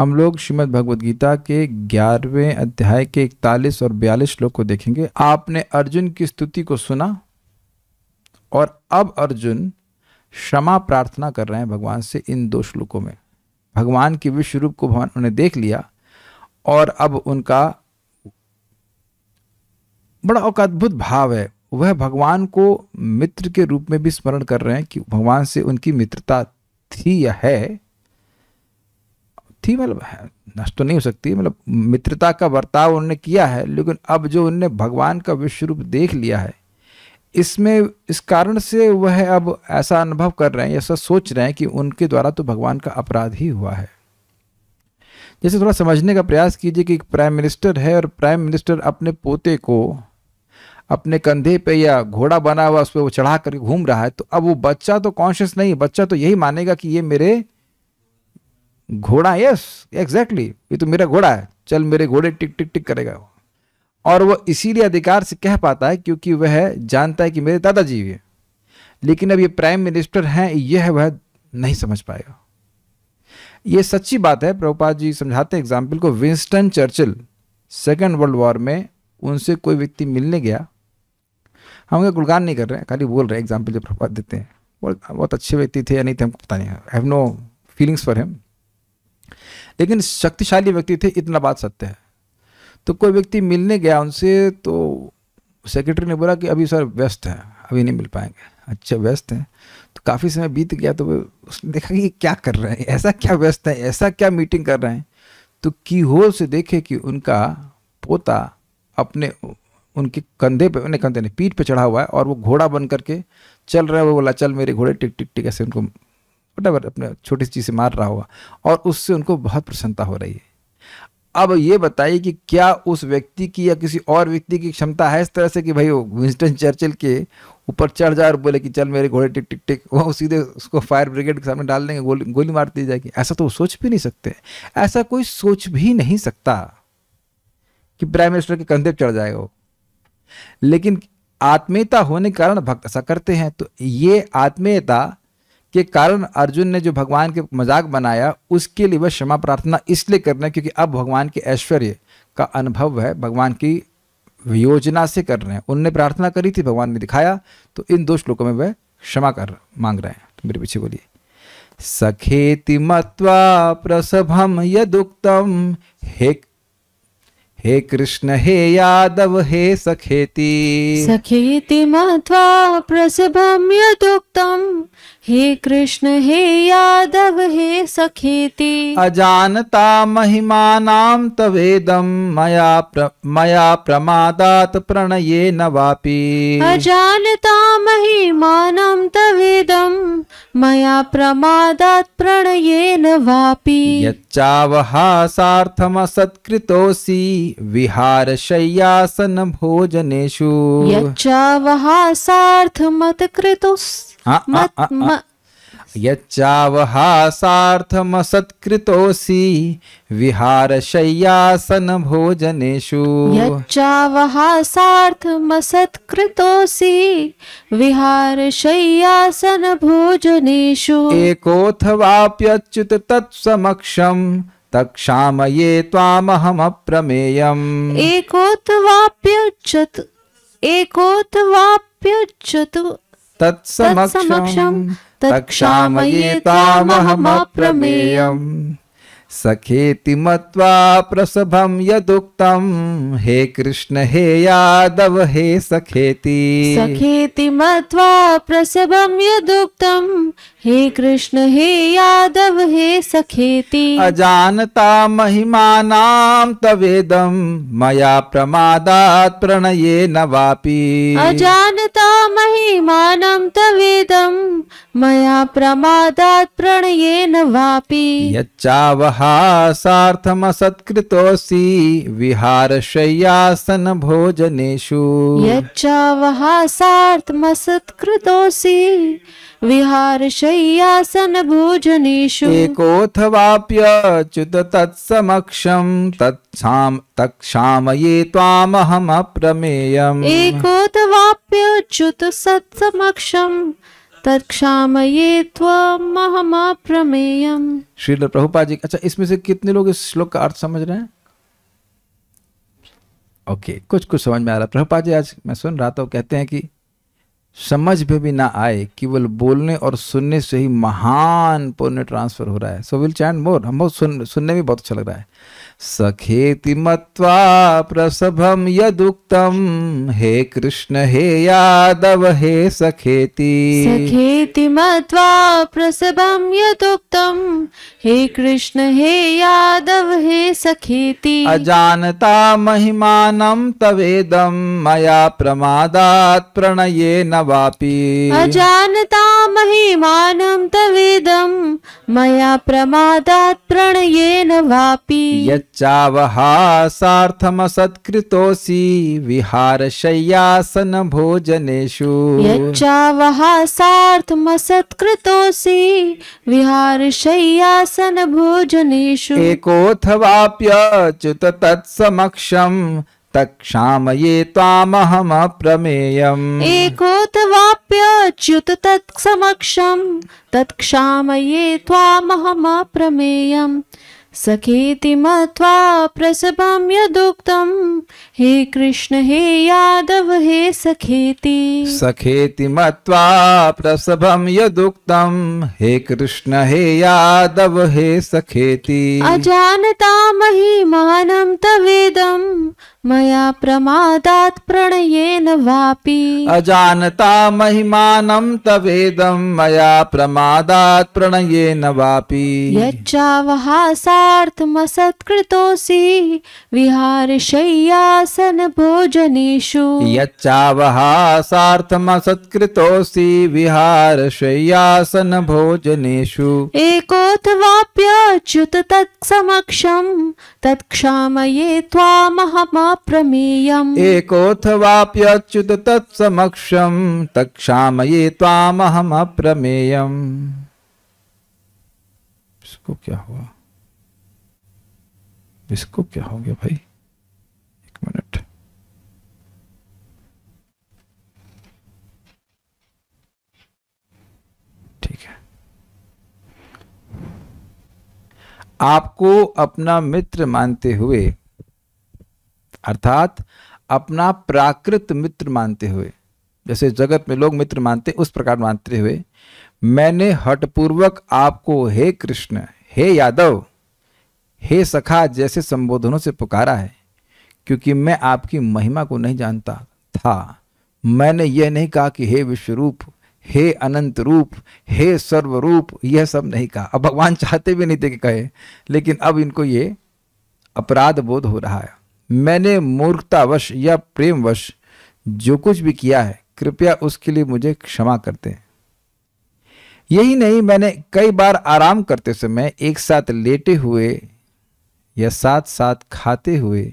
हम लोग श्रीमद भगवद गीता के ग्यारहवें अध्याय के इकतालीस और बयालीस श्लोक को देखेंगे आपने अर्जुन की स्तुति को सुना और अब अर्जुन क्षमा प्रार्थना कर रहे हैं भगवान से इन दो श्लोकों में भगवान के विश्व रूप को भगवान उन्हें देख लिया और अब उनका बड़ा एक अद्भुत भाव है वह भगवान को मित्र के रूप में भी स्मरण कर रहे हैं कि भगवान से उनकी मित्रता थी या है थी मतलब नष्ट तो नहीं हो सकती मतलब मित्रता का बर्ताव उन्होंने किया है लेकिन अब जो उनने भगवान का विश्व रूप देख लिया है इसमें इस कारण से वह अब ऐसा अनुभव कर रहे हैं ऐसा सोच रहे हैं कि उनके द्वारा तो भगवान का अपराध ही हुआ है जैसे थोड़ा समझने का प्रयास कीजिए कि एक प्राइम मिनिस्टर है और प्राइम मिनिस्टर अपने पोते को अपने कंधे पे या घोड़ा बना हुआ उस पर वो चढ़ा करके घूम रहा है तो अब वो बच्चा तो कॉन्शियस नहीं बच्चा तो यही मानेगा कि ये मेरे घोड़ा यस एग्जैक्टली ये तो मेरा घोड़ा है चल मेरे घोड़े टिक टिक टिक करेगा और वह इसीलिए अधिकार से कह पाता है क्योंकि वह जानता है कि मेरे दादाजी भी लेकिन अब ये प्राइम मिनिस्टर हैं यह वह नहीं समझ पाएगा ये सच्ची बात है प्रभुपाद जी समझाते एग्जाम्पल को Winston Churchill second world war में उनसे कोई व्यक्ति मिलने गया हम उनका गुणगान नहीं कर रहे हैं खाली बोल रहे हैं एग्जाम्पल जो प्रभुपात देते हैं बहुत अच्छे व्यक्ति थे या नहीं थे हमको पता नहीं have no feelings for him लेकिन शक्तिशाली व्यक्ति थे इतना बात सत्य है तो कोई व्यक्ति मिलने गया उनसे तो सेक्रेटरी ने बोला कि अभी सर व्यस्त हैं अभी नहीं मिल पाएंगे अच्छा व्यस्त हैं तो काफ़ी समय बीत गया तो उसने देखा कि ये क्या कर रहे हैं ऐसा क्या व्यस्त है ऐसा क्या मीटिंग कर रहे हैं तो होल से देखे कि उनका पोता अपने उनके कंधे पे उन्हें कंधे नहीं पीठ पे चढ़ा हुआ है और वो घोड़ा बन करके चल रहा है वो बोला चल मेरे घोड़े टिक टिक टिक ऐसे उनको फटाफट अपने छोटी सी चीज़ से मार रहा होगा और उससे उनको बहुत प्रसन्नता हो रही है अब ये बताइए कि क्या उस व्यक्ति की या किसी और व्यक्ति की क्षमता है इस तरह से कि भाई वो विंस्टन चर्चिल के ऊपर चढ़ जाए और बोले कि चल मेरे घोड़े टिक टिक टिक वो सीधे उसको फायर ब्रिगेड के सामने डाल देंगे गोली गोली मार दी जाएगी ऐसा तो वो सोच भी नहीं सकते ऐसा कोई सोच भी नहीं सकता कि प्राइम मिनिस्टर के कंधे चढ़ जाए वो लेकिन आत्मीयता होने के कारण भक्त ऐसा करते हैं तो ये आत्मीयता के कारण अर्जुन ने जो भगवान के मजाक बनाया उसके लिए वह क्षमा प्रार्थना इसलिए करना क्योंकि अब भगवान के ऐश्वर्य का अनुभव है भगवान की योजना से कर रहे हैं उनने प्रार्थना करी थी भगवान ने दिखाया तो इन दो श्लोकों में वह क्षमा कर मांग रहे हैं तो मेरे पीछे बोलिए सखेति मत्वा प्रसभम यदुक्तम हे हे कृष्ण हे यादव हे सखेति सखेति मत्वा प्रसभम यदुक्तम हे कृष्ण हे यादव हे सखेति अजानता नाम तवेदम मया प्र, मया प्रमादात प्रणये नवापी अजानता अजानता नाम तवेदम मया प्रमादात प्रणये न विहार यच्चावहासार्थमसत्कृतोऽसि विहारशय्यासन भोजनेषु सत्कृतोसी यच्चावहासार्थमसत्कृतोऽसि विहारशय्यासन हाँ, हाँ। यच्चावहासार्थमसत्कृतोऽसि विहारशय्यासनभोजनेषु एकोऽथवाप्यच्युत तत्समक्षम् तक्षामये त्वामहमप्रमेयम् एकोथ एकोऽथवाप्यच्युत तत्समक्षम् तक्षामयेतामहमप्रमेयम् सखेति मत्वा प्रसभम यदुक्तम हे कृष्ण हे यादव हे सखेति सखेति मत्वा प्रसभम यदुक्तम हे कृष्ण हे यादव हे सखेति अजानता नाम तवेदम मया प्रमादात् प्रणये नवापि अजान यथा महिमानं तवेदं मया प्रमादात् प्रणयेन वापि यच्चावहासार्थमसत्कृतोऽसि विहारशय्यासनभोजनेषु यच्चावहासार्थमसत्कृतोऽसि विहार विहारशय्यासन भोजनेषु एकोऽथवाप्यच्युत तत्समक्षं तत्साम तक्षामये त्वामहम अप्रमेयम् एकोथ वाप्य एकोऽथवाप्यच्युत सत्समक्षं तत्क्षामये अप्रमेयम् श्रील प्रभुपाद जी अच्छा इसमें से कितने लोग इस श्लोक का अर्थ समझ रहे हैं ओके okay, कुछ कुछ समझ में आ रहा है प्रभुपाद जी आज मैं सुन रहा था कहते हैं कि समझ में भी ना आए केवल बोलने और सुनने से ही महान पुण्य ट्रांसफर हो रहा है सो विल चैंड मोर हम बहुत सुन, सुनने में बहुत अच्छा लग रहा है सखेति मत्वा प्रसभम यदुक्तम हे कृष्ण हे यादव हे सखेति सखेति मत्वा प्रसभम यदुक्तम हे कृष्ण हे यादव हे सखेति अजानता महिमानं तवेदम मया प्रमादात् प्रणये न वापि अजानता महिमानं तवेदम मया प्रमादात् प्रणये न वापि यत् चावहासार्थमसत्कृतोऽसि विहारशय्यासन भोजनेषु यच्चावहासार्थमसत्कृतोऽसि विहारशय्यासन भोजनेषु एकोऽथवाप्यच्युत तत्समक्षम् तक्षामये त्वामहमप्रमेयम् एकोऽथवाप्यच्युत तत्समक्षम् तामहम त्वामहमप्रमेयम् सखीति मत्वा प्रसवां यदुक्तम् हे कृष्ण हे यादव हे सखेति सखेति मत्वा प्रसभम यदुक्तम हे कृष्ण हे यादव हे सखेति अजानता महिमानं तवेदम मया प्रमादात् प्रणयेन वापि अजानता महिमानं तवेदं मया प्रमादात् प्रणयेन वापि यच्चावहासार्थमसत्कृतोऽसि विहारशय्यास आसन भोजनेषु यच्चावहासार्थमसत्कृतोऽसि विहारशय्यासन भोजनेषु तत्मे तत्समक्षम् तत्क्षामये त्वामहमप्रमेयम् एकोऽथवाप्यच्युत तत्समक्षम् तत्क्षामये त्वामहमप्रमेयम् इसको क्या हुआ इसको क्या हो गया भाई minute. ठीक है आपको अपना मित्र मानते हुए अर्थात अपना प्राकृत मित्र मानते हुए जैसे जगत में लोग मित्र मानते उस प्रकार मानते हुए मैंने हटपूर्वक आपको हे कृष्ण हे यादव हे सखा जैसे संबोधनों से पुकारा है क्योंकि मैं आपकी महिमा को नहीं जानता था मैंने यह नहीं कहा कि हे विश्वरूप हे अनंत रूप हे सर्वरूप यह सब नहीं कहा अब भगवान चाहते भी नहीं थे कि कहे लेकिन अब इनको ये अपराध बोध हो रहा है मैंने मूर्खतावश या प्रेमवश जो कुछ भी किया है कृपया उसके लिए मुझे क्षमा करते हैं यही नहीं मैंने कई बार आराम करते समय एक साथ लेटे हुए या साथ साथ खाते हुए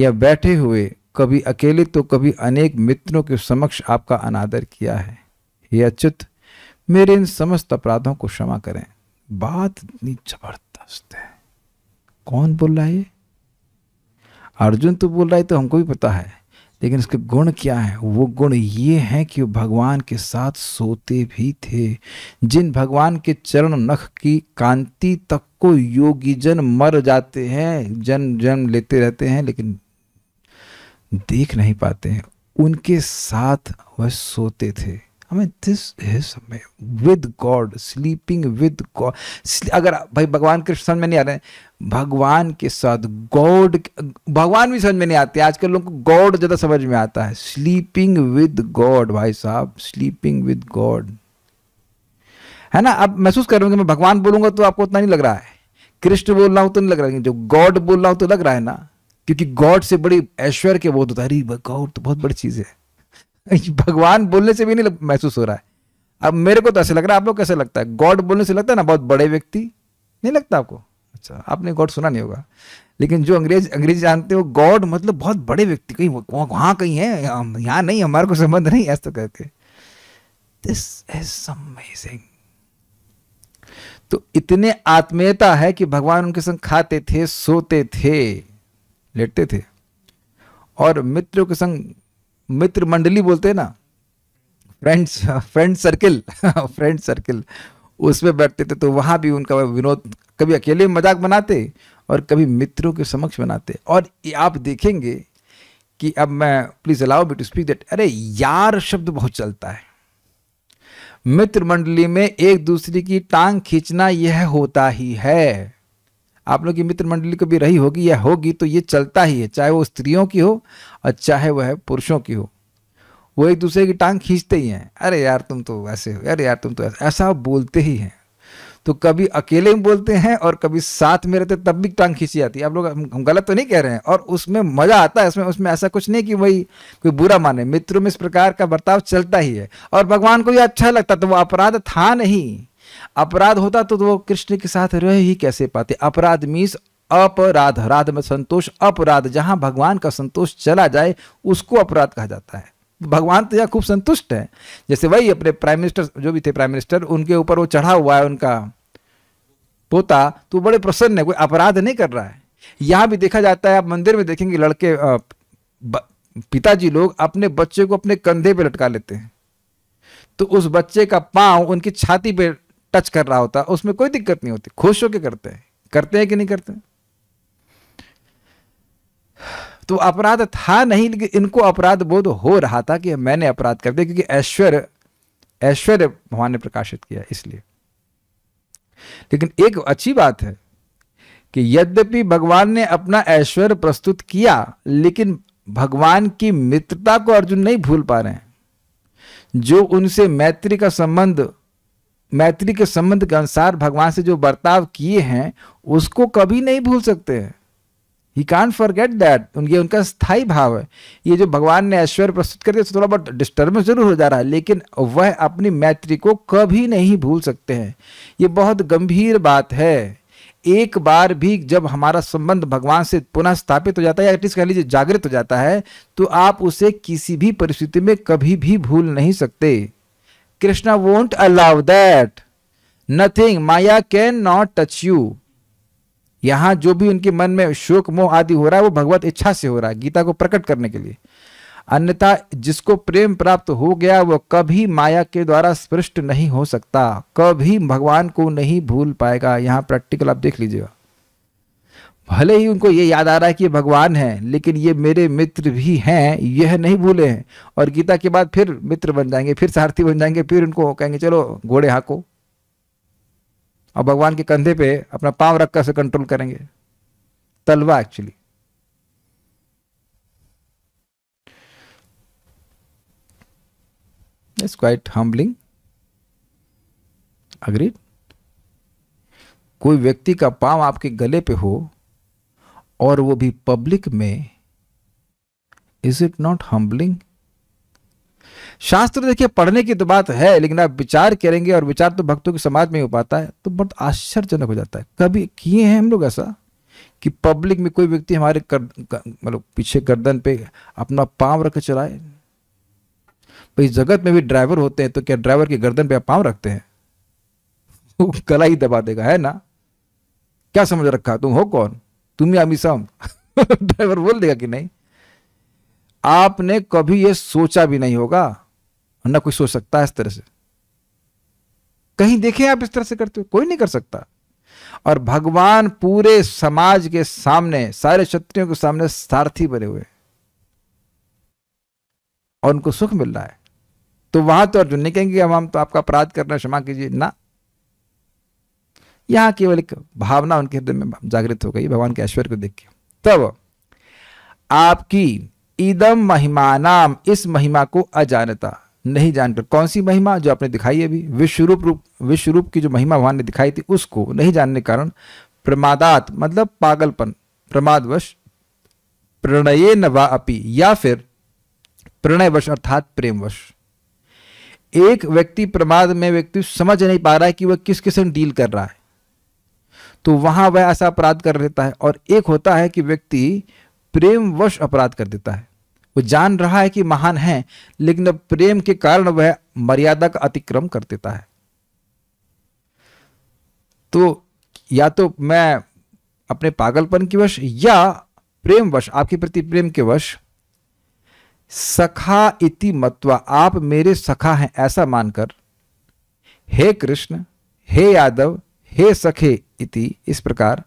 या बैठे हुए कभी अकेले तो कभी अनेक मित्रों के समक्ष आपका अनादर किया है हे अच्युत मेरे इन समस्त अपराधों को क्षमा करें बात इतनी जबरदस्त है कौन बोल रहा है ये अर्जुन तो बोल रहा है तो हमको भी पता है लेकिन इसके गुण क्या है वो गुण ये हैं कि वो भगवान के साथ सोते भी थे जिन भगवान के चरण नख की कांति तक को योगी जन मर जाते हैं जन जन्म लेते रहते हैं लेकिन देख नहीं पाते हैं उनके साथ वह सोते थे हमें this is me with God sleeping with God अगर भाई भगवान कृष्ण समझ में नहीं आ रहे भगवान के साथ गॉड भगवान भी समझ में नहीं आते आजकल लोगों को गॉड ज़्यादा समझ में आता है स्लीपिंग विद गॉड भाई साहब स्लीपिंग विद गॉड है ना अब महसूस कर रहे हो कि मैं भगवान बोलूंगा तो आपको उतना नहीं लग रहा है कृष्ण बोल रहा हूँ तो नहीं लग रहा है जो गॉड बोल रहा हूँ तो लग रहा है ना क्योंकि गॉड से बड़ी ऐश्वर्य के बोध होता है गॉड तो बहुत बड़ी चीज है भगवान बोलने से भी नहीं महसूस हो रहा है अब मेरे को तो ऐसे लग रहा है आप लोग कैसे लगता है गॉड बोलने से लगता है ना बहुत बड़े व्यक्ति नहीं लगता आपको अच्छा आपने गॉड सुना नहीं होगा लेकिन जो अंग्रेज अंग्रेजी जानते हो गॉड मतलब बहुत बड़े व्यक्ति कहीं वहां कहीं है यहाँ नहीं हमारे को संबंध नहीं ऐसा तो कहते दिस इज अमेजिंग तो इतने आत्मीयता है कि भगवान उनके संग खाते थे सोते थे लेटते थे और मित्रों के संग मित्र मंडली बोलते हैं ना friends friend circle friend circle उसमें बैठते थे तो वहाँ भी उनका विनोद कभी अकेले मजाक बनाते और कभी मित्रों के समक्ष बनाते और आप देखेंगे कि अब मैं please allow me to speak that अरे यार शब्द बहुत चलता है मित्र मंडली में एक दूसरे की टांग खींचना यह होता ही है आप लोग की मित्र मंडली कभी रही होगी या होगी तो ये चलता ही है चाहे वो स्त्रियों की हो और चाहे वह पुरुषों की हो वो एक दूसरे की टांग खींचते ही हैं अरे यार तुम तो ऐसे हो अरे यार तुम तो ऐसा ऐसा बोलते ही हैं तो कभी अकेले में बोलते हैं और कभी साथ में रहते तब भी टांग खींची जाती है आप लोग हम गलत तो नहीं कह रहे हैं और उसमें मज़ा आता है उसमें उसमें ऐसा कुछ नहीं कि वही कोई बुरा माने मित्रों में इस प्रकार का बर्ताव चलता ही है और भगवान को भी अच्छा लगता तो वो अपराध था नहीं अपराध होता तो वो कृष्ण के साथ रह ही कैसे पाते अपराध मीस अपराध राध में संतोष अपराध जहां भगवान का संतोष चला जाए उसको अपराध कहा जाता है भगवान तो यहाँ खूब संतुष्ट है जैसे वही अपने प्राइम मिनिस्टर जो भी थे प्राइम मिनिस्टर उनके ऊपर वो चढ़ा हुआ है उनका पोता तो बड़े प्रसन्न है कोई अपराध नहीं कर रहा है यहाँ भी देखा जाता है आप मंदिर में देखेंगे लड़के पिताजी लोग अपने बच्चे को अपने कंधे पे लटका लेते हैं तो उस बच्चे का पांव उनकी छाती पे टच कर रहा होता उसमें कोई दिक्कत नहीं होती खुश होकर करते हैं करते हैं कि नहीं करते तो अपराध था नहीं लेकिन इनको अपराध बोध हो रहा था कि मैंने अपराध कर दिया क्योंकि ऐश्वर्य ऐश्वर्य भगवान ने प्रकाशित किया इसलिए लेकिन एक अच्छी बात है कि यद्यपि भगवान ने अपना ऐश्वर्य प्रस्तुत किया लेकिन भगवान की मित्रता को अर्जुन नहीं भूल पा रहे हैं जो उनसे मैत्री का संबंध मैत्री के संबंध के अनुसार भगवान से जो बर्ताव किए हैं उसको कभी नहीं भूल सकते हैं ही कान फॉरगेट दैट उनके उनका स्थायी भाव है ये जो भगवान ने ऐश्वर्य प्रस्तुत कर दिया तो थोड़ा बहुत डिस्टर्बेंस जरूर हो जा रहा है लेकिन वह अपनी मैत्री को कभी नहीं भूल सकते हैं ये बहुत गंभीर बात है एक बार भी जब हमारा संबंध भगवान से पुनः स्थापित हो जाता है या एटलीस्ट कह लीजिए जागृत हो जाता है तो आप उसे किसी भी परिस्थिति में कभी भी भूल नहीं सकते Krishna won't allow that. Nothing. Maya can not touch you. यहां जो भी उनके मन में शोक मोह आदि हो रहा है वो भगवत इच्छा से हो रहा है गीता को प्रकट करने के लिए अन्यथा जिसको प्रेम प्राप्त हो गया वो कभी माया के द्वारा स्पृष्ट नहीं हो सकता कभी भगवान को नहीं भूल पाएगा यहाँ प्रैक्टिकल आप देख लीजिएगा भले ही उनको ये याद आ रहा है कि भगवान है लेकिन ये मेरे मित्र भी हैं यह नहीं भूले हैं और गीता के बाद फिर मित्र बन जाएंगे फिर सारथी बन जाएंगे फिर उनको कहेंगे चलो घोड़े हाँको और भगवान के कंधे पे अपना पांव कर से कंट्रोल करेंगे तलवा actually it's quite humbling agreed कोई व्यक्ति का पांव आपके गले पे हो और वो भी पब्लिक में इज इट नॉट हम्बलिंग शास्त्र देखिए पढ़ने की तो बात है लेकिन आप विचार करेंगे और विचार तो भक्तों के समाज में हो पाता है तो बहुत आश्चर्यजनक हो जाता है कभी किए हैं हम लोग ऐसा कि पब्लिक में कोई व्यक्ति हमारे कर मतलब पीछे गर्दन पे अपना पाँव रख चलाए भाई जगत में भी ड्राइवर होते हैं तो क्या ड्राइवर के गर्दन पे आप पांव रखते हैं वो गला ही दबा देगा है ना क्या समझ रखा तुम हो कौन तुम अमी मिसम ड्राइवर बोल देगा कि नहीं आपने कभी यह सोचा भी नहीं होगा ना कोई सोच सकता है इस तरह से कहीं देखे आप इस तरह से करते हो कोई नहीं कर सकता और भगवान पूरे समाज के सामने सारे क्षत्रियों के सामने सारथी बने हुए और उनको सुख मिल रहा है तो वहां तो अर्जुन नहीं कहेंगे हम हम तो आपका अपराध करना क्षमा कीजिए ना यहाँ केवल एक भावना उनके हृदय में जागृत हो गई भगवान के ऐश्वर्य को देख के तब आपकी ईदम नाम इस महिमा को अजानता नहीं जानकर कौन सी महिमा जो आपने दिखाई अभी विश्वरूप रूप विश्वरूप की जो महिमा भगवान ने दिखाई थी उसको नहीं जानने कारण प्रमादात मतलब पागलपन प्रमादवश प्रणय न वा अपी या फिर प्रणयवश अर्थात प्रेमवश एक व्यक्ति प्रमाद में व्यक्ति समझ नहीं पा रहा है कि वह किस किस डील कर रहा है तो वहां वह ऐसा अपराध कर लेता है और एक होता है कि व्यक्ति प्रेमवश अपराध कर देता है वो जान रहा है कि महान है लेकिन अब प्रेम के कारण वह मर्यादा का अतिक्रम कर देता है तो या तो मैं अपने पागलपन के वश या प्रेमवश आपके प्रति प्रेम के वश सखा इति मत्वा आप मेरे सखा हैं ऐसा मानकर हे कृष्ण हे यादव हे सखे इति इस प्रकार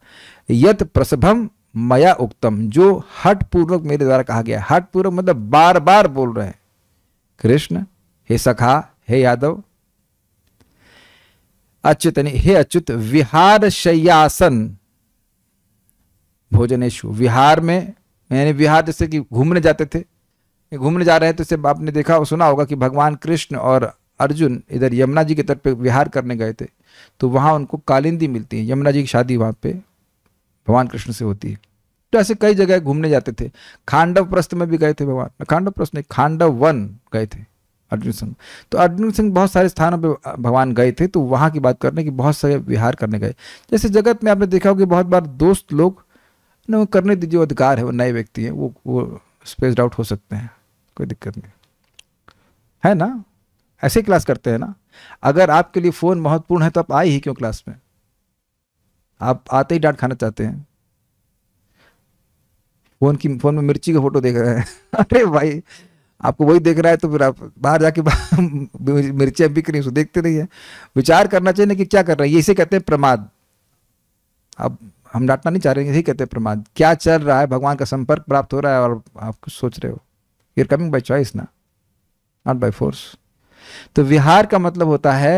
यत प्रसभम मया उक्तम जो हट पूर्वक मेरे द्वारा कहा गया हट पूर्वक मतलब बार बार बोल रहे हैं कृष्ण हे सखा हे यादव अच्युत हे अच्युत विहार शय्यासन भोजनेशु विहार में यानी विहार जैसे कि घूमने जाते थे घूमने जा रहे हैं तो इसे आपने देखा और सुना होगा कि भगवान कृष्ण और अर्जुन इधर यमुना जी के तट पे विहार करने गए थे तो वहाँ उनको कालिंदी मिलती है यमुना जी की शादी वहाँ पे भगवान कृष्ण से होती है तो ऐसे कई जगह घूमने जाते थे खांडव प्रस्थ में भी गए थे भगवान खांडव प्रस्थ नहीं खांडव वन गए थे अर्जुन सिंह तो अर्जुन सिंह बहुत सारे स्थानों पर भगवान गए थे तो वहाँ की बात करने की बहुत सारे विहार करने गए जैसे जगत में आपने देखा होगा बहुत बार दोस्त लोग न करने जो अधिकार है वो नए व्यक्ति हैं वो वो स्पेस्ड आउट हो सकते हैं कोई दिक्कत नहीं है ना ऐसे ही क्लास करते हैं ना अगर आपके लिए फ़ोन महत्वपूर्ण है तो आप आए ही क्यों क्लास में आप आते ही डांट खाना चाहते हैं फ़ोन की फ़ोन में मिर्ची का फोटो देख रहे हैं अरे भाई आपको वही देख रहा है तो फिर आप बाहर जाके मिर्चियाँ बिक रही उसको देखते नहीं है विचार करना चाहिए ना कि क्या कर रहे हैं ये इसे कहते हैं प्रमाद अब हम डांटना नहीं चाह रहे यही कहते हैं प्रमाद क्या चल रहा है भगवान का संपर्क प्राप्त हो रहा है और आप कुछ सोच रहे हो यूर कमिंग बाई चॉइस ना नॉट बाई फोर्स तो विहार का मतलब होता है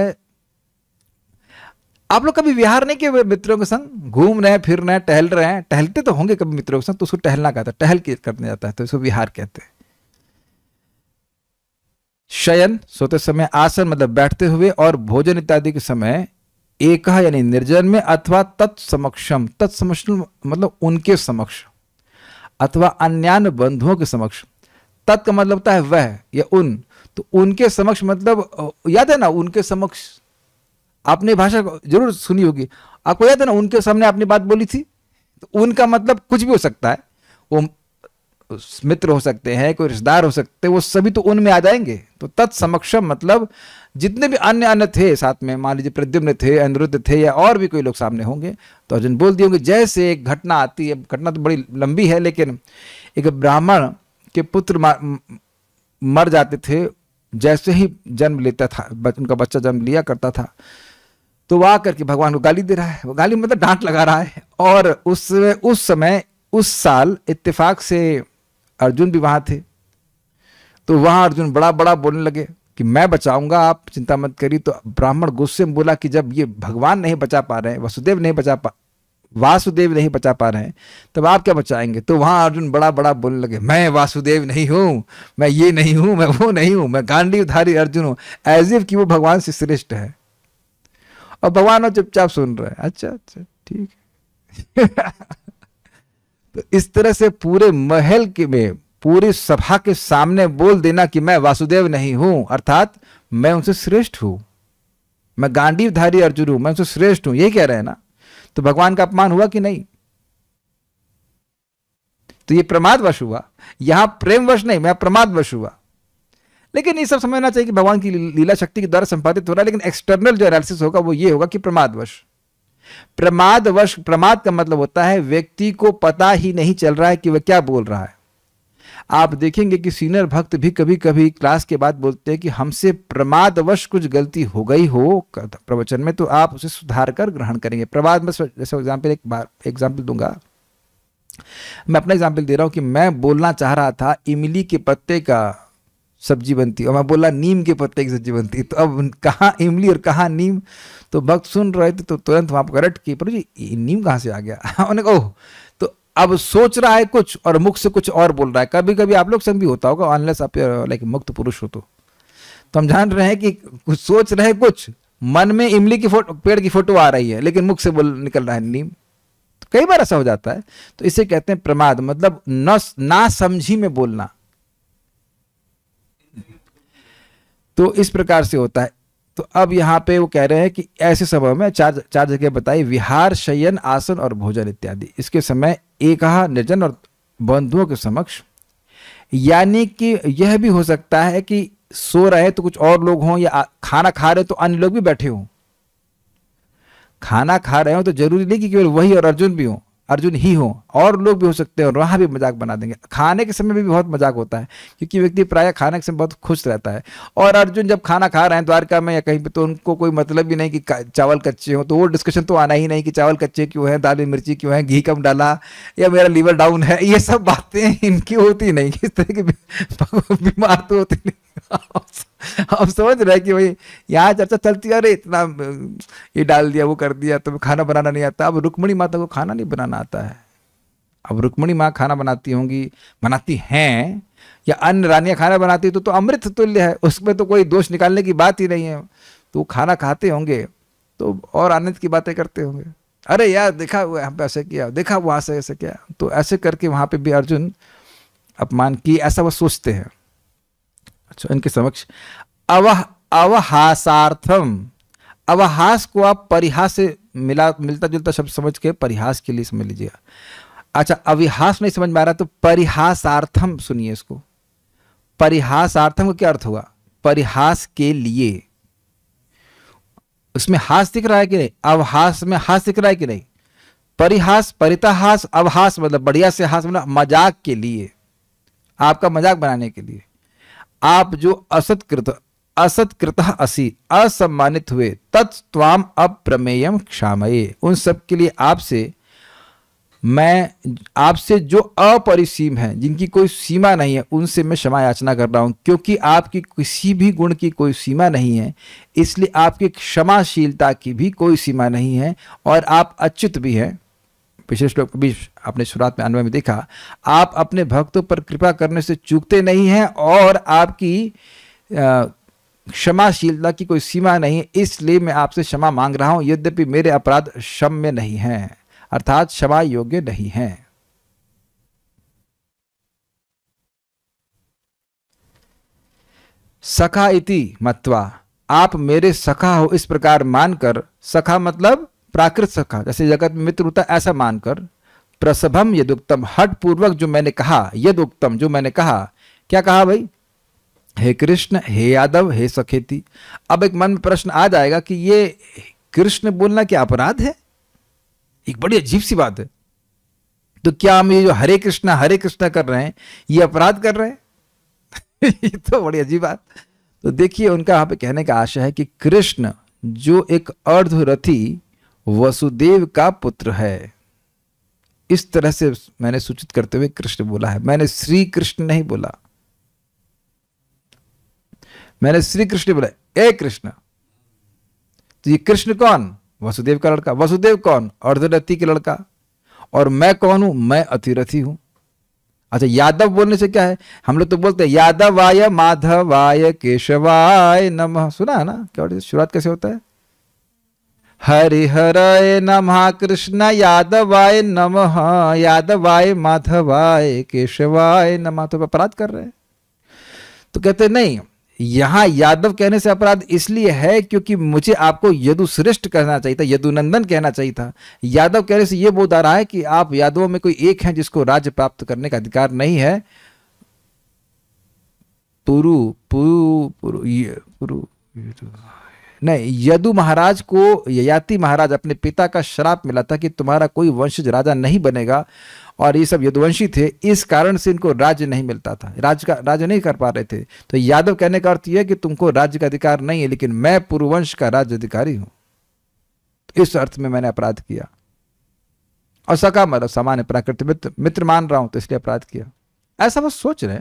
आप लोग कभी विहार नहीं किए मित्रों के संग घूम रहे हैं फिर रहे हैं टहल रहे हैं टहलते तो होंगे कभी मित्रों के संग तो उसको टहलना कहता है टहल करने जाता है तो इसको विहार कहते हैं शयन सोते समय आसन मतलब बैठते हुए और भोजन इत्यादि के समय एक यानी निर्जन में अथवा तत्समक्षम तत्समक्ष मतलब उनके समक्ष अथवा अन्य बंधुओं के समक्ष तत् मतलब होता है वह या उन तो उनके समक्ष मतलब याद है ना उनके समक्ष आपने भाषा जरूर सुनी होगी आपको याद है ना उनके सामने आपने बात बोली थी तो उनका मतलब कुछ भी हो सकता है वो मित्र हो सकते हैं कोई रिश्तेदार हो सकते हैं वो सभी तो उनमें आ जाएंगे तो तत्समक्ष मतलब जितने भी अन्य अन्य थे साथ में मान लीजिए प्रद्युम्न थे अनिरुद्ध थे या और भी कोई लोग सामने होंगे तो अर्जुन बोल दिए होंगे जैसे एक घटना आती है घटना तो बड़ी लंबी है लेकिन एक ब्राह्मण के पुत्र मर जाते थे जैसे ही जन्म लेता था उनका बच्चा जन्म लिया करता था तो वह करके भगवान को गाली दे रहा है गाली मतलब डांट लगा रहा है और उस उस समय उस साल इत्तेफाक से अर्जुन भी वहाँ थे तो वहाँ अर्जुन बड़ा बड़ा बोलने लगे कि मैं बचाऊंगा आप चिंता मत करिए तो ब्राह्मण गुस्से में बोला कि जब ये भगवान नहीं बचा पा रहे हैं वसुदेव नहीं बचा पा वासुदेव नहीं बचा पा रहे हैं तब आप क्या बचाएंगे तो वहां अर्जुन बड़ा बड़ा बोलने लगे मैं वासुदेव नहीं हूं मैं ये नहीं हूं मैं वो नहीं हूं मैं उधारी अर्जुन हूं एज इफ की वो भगवान से श्रेष्ठ है और भगवान और चुपचाप सुन रहे हैं अच्छा अच्छा ठीक है तो इस तरह से पूरे महल के में पूरी सभा के सामने बोल देना कि मैं वासुदेव नहीं हूं अर्थात मैं उनसे श्रेष्ठ हूं मैं गांडीवधारी अर्जुन हूं मैं उनसे श्रेष्ठ हूं ये कह रहे हैं ना तो भगवान का अपमान हुआ कि नहीं तो ये प्रमादवश हुआ यहां प्रेमवश नहीं मैं प्रमादवश हुआ लेकिन ये सब समझना चाहिए कि भगवान की लीला शक्ति के द्वारा संपादित हो रहा है लेकिन एक्सटर्नल जो एनालिसिस होगा वो ये होगा कि प्रमादवश प्रमादवश प्रमाद का मतलब होता है व्यक्ति को पता ही नहीं चल रहा है कि वह क्या बोल रहा है आप देखेंगे कि सीनियर भक्त भी कभी कभी क्लास के बाद बोलते हैं कि हमसे प्रमादवश कुछ गलती हो गई हो प्रवचन में तो आप उसे सुधार कर ग्रहण करेंगे प्रमाद में जैसे एग्जाम्पल एक बार एग्जाम्पल दूंगा मैं अपना एग्जाम्पल दे रहा हूं कि मैं बोलना चाह रहा था इमली के पत्ते का सब्जी बनती और मैं बोला नीम के पत्ते की सब्जी बनती तो अब कहाँ इमली और कहाँ नीम तो भक्त सुन रहे थे तो तुरंत वहां पर रट पर जी नीम कहाँ से आ गया उन्होंने ओह अब सोच रहा है कुछ और मुख से कुछ और बोल रहा है कभी कभी आप लोग संग भी होता होगा अनलेस आप लाइक मुक्त पुरुष हो तो तो हम जान रहे हैं कि कुछ सोच रहे हैं कुछ मन में इमली की फोटो पेड़ की फोटो आ रही है लेकिन मुख से बोल निकल रहा है नीम तो कई बार ऐसा हो जाता है तो इसे कहते हैं प्रमाद मतलब न ना समझी में बोलना तो इस प्रकार से होता है तो अब यहां पे वो कह रहे हैं कि ऐसे समय में चार चार जगह बताई विहार शयन आसन और भोजन इत्यादि इसके समय एकहा निर्जन और बंधुओं के समक्ष यानी कि यह भी हो सकता है कि सो रहे तो कुछ और लोग हों या खाना खा रहे तो अन्य लोग भी बैठे हों खाना खा रहे हो तो जरूरी नहीं कि केवल वही और अर्जुन भी हों अर्जुन ही हो और लोग भी हो सकते हैं और वहाँ भी मजाक बना देंगे खाने के समय भी बहुत मजाक होता है क्योंकि व्यक्ति प्राय खाने के समय बहुत खुश रहता है और अर्जुन जब खाना खा रहे हैं द्वारका में या कहीं पर तो उनको कोई मतलब भी नहीं कि चावल कच्चे हो तो वो डिस्कशन तो आना ही नहीं कि चावल कच्चे क्यों हैं दाल मिर्ची क्यों है घी कम डाला या मेरा लीवर डाउन है ये सब बातें इनकी होती नहीं इस तरह की बीमार तो होती नहीं हम समझ रहे कि भाई यहाँ चर्चा चलती है अरे इतना ये डाल दिया वो कर दिया तुम्हें तो खाना बनाना नहीं आता अब रुक्मणी माता को खाना नहीं बनाना आता है अब रुक्मणी माँ खाना बनाती होंगी बनाती हैं या अन्य रानियाँ खाना बनाती तो तो अमृत तुल्य है उसमें तो कोई दोष निकालने की बात ही नहीं है तो खाना खाते होंगे तो और आनंद की बातें करते होंगे अरे यार देखा यहाँ पे ऐसे किया देखा वहाँ से ऐसे किया तो ऐसे करके वहाँ पे भी अर्जुन अपमान की ऐसा वो सोचते हैं अच्छा इनके समक्ष अवह अवहासार्थम अवहास को आप परिहास से मिला मिलता जुलता शब्द समझ के परिहास के लिए समझ लीजिएगा अच्छा अविहास नहीं समझ में आ रहा तो परिहासार्थम सुनिए इसको परिहासार्थम का क्या अर्थ हुआ परिहास के लिए उसमें हास दिख रहा है कि नहीं अवहास में हास दिख रहा है कि नहीं परिहास परिताहास अवहास मतलब बढ़िया से हास मतलब मजाक के लिए आपका मजाक बनाने के लिए आप जो असत्कृत असत्कृत असी असम्मानित हुए तत्वाम अप्रमेयम क्षामये उन सब के लिए आपसे मैं आपसे जो अपरिसीम है जिनकी कोई सीमा नहीं है उनसे मैं क्षमा याचना कर रहा हूँ क्योंकि आपकी किसी भी गुण की कोई सीमा नहीं है इसलिए आपकी क्षमाशीलता की भी कोई सीमा नहीं है और आप अच्युत भी हैं पिछले श्लोक भी आपने शुरुआत में अनुभव में देखा आप अपने भक्तों पर कृपा करने से चूकते नहीं हैं और आपकी क्षमाशीलता की कोई सीमा नहीं है इसलिए मैं आपसे क्षमा मांग रहा हूं यद्यपि मेरे अपराध क्षम में नहीं हैं अर्थात क्षमा योग्य नहीं हैं सखा इति मत्वा आप मेरे सखा हो इस प्रकार मानकर सखा मतलब प्राकृत सखा जैसे जगत में मित्र होता ऐसा मानकर प्रसभम यदुक्तम हट पूर्वक जो मैंने कहा यदुक्तम जो मैंने कहा क्या कहा भाई हे कृष्ण हे यादव हे सखेती अब एक मन में प्रश्न आ जाएगा कि ये कृष्ण बोलना क्या अपराध है एक बड़ी अजीब सी बात है तो क्या हम ये जो हरे कृष्णा हरे कृष्णा कर रहे हैं ये अपराध कर रहे हैं ये तो बड़ी अजीब बात तो देखिए उनका यहां पे कहने का आशय है कि कृष्ण जो एक अर्धरथी वसुदेव का पुत्र है इस तरह से मैंने सूचित करते हुए कृष्ण बोला है मैंने श्री कृष्ण नहीं बोला मैंने श्री कृष्ण बोला ए कृष्ण तो ये कृष्ण कौन वसुदेव का लड़का वसुदेव कौन अर्धरथी के लड़का और मैं कौन हूं मैं अतिरथी हूं अच्छा यादव बोलने से क्या है हम लोग तो बोलते हैं यादव माधव आय केशवाय नमः सुना है ना क्या शुरुआत कैसे होता है हरिहराय नम कृष्ण यादवाय नम यादवाय माधवाय केशवाय नम तो अपराध कर रहे हैं तो कहते नहीं यहां यादव कहने से अपराध इसलिए है क्योंकि मुझे आपको यदु श्रेष्ठ कहना चाहिए था यदुनंदन कहना चाहिए था यादव कहने से यह बोध आ रहा है कि आप यादवों में कोई एक हैं जिसको राज्य प्राप्त करने का अधिकार नहीं है पुरु पुरु पुरु ये पुरु ये तो नहीं यदु महाराज को ययाति महाराज अपने पिता का श्राप मिला था कि तुम्हारा कोई वंशज राजा नहीं बनेगा और ये सब यदुवंशी थे इस कारण से इनको राज्य नहीं मिलता था राज्य का राज्य नहीं कर पा रहे थे तो यादव कहने का अर्थ यह कि तुमको राज्य का अधिकार नहीं है लेकिन मैं पूर्ववंश का राज्य अधिकारी हूं तो इस अर्थ में मैंने अपराध किया और सका मतलब सामान्य प्राकृतिक मित्र मित्र मान रहा हूं तो इसलिए अपराध किया ऐसा वो सोच रहे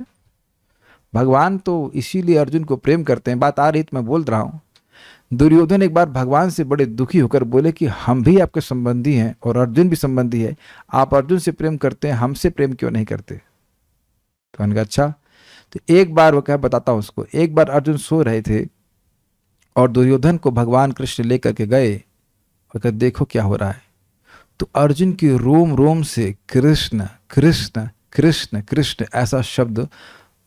भगवान तो इसीलिए अर्जुन को प्रेम करते हैं बात आ रही तो मैं बोल रहा हूं दुर्योधन एक बार भगवान से बड़े दुखी होकर बोले कि हम भी आपके संबंधी हैं और अर्जुन भी संबंधी है आप अर्जुन से प्रेम करते हैं हमसे प्रेम क्यों नहीं करते तो उन्होंने कहा अच्छा तो एक बार वो क्या बताता हूँ उसको एक बार अर्जुन सो रहे थे और दुर्योधन को भगवान कृष्ण लेकर के गए और कहा देखो क्या हो रहा है तो अर्जुन की रोम रोम से कृष्ण कृष्ण कृष्ण कृष्ण ऐसा शब्द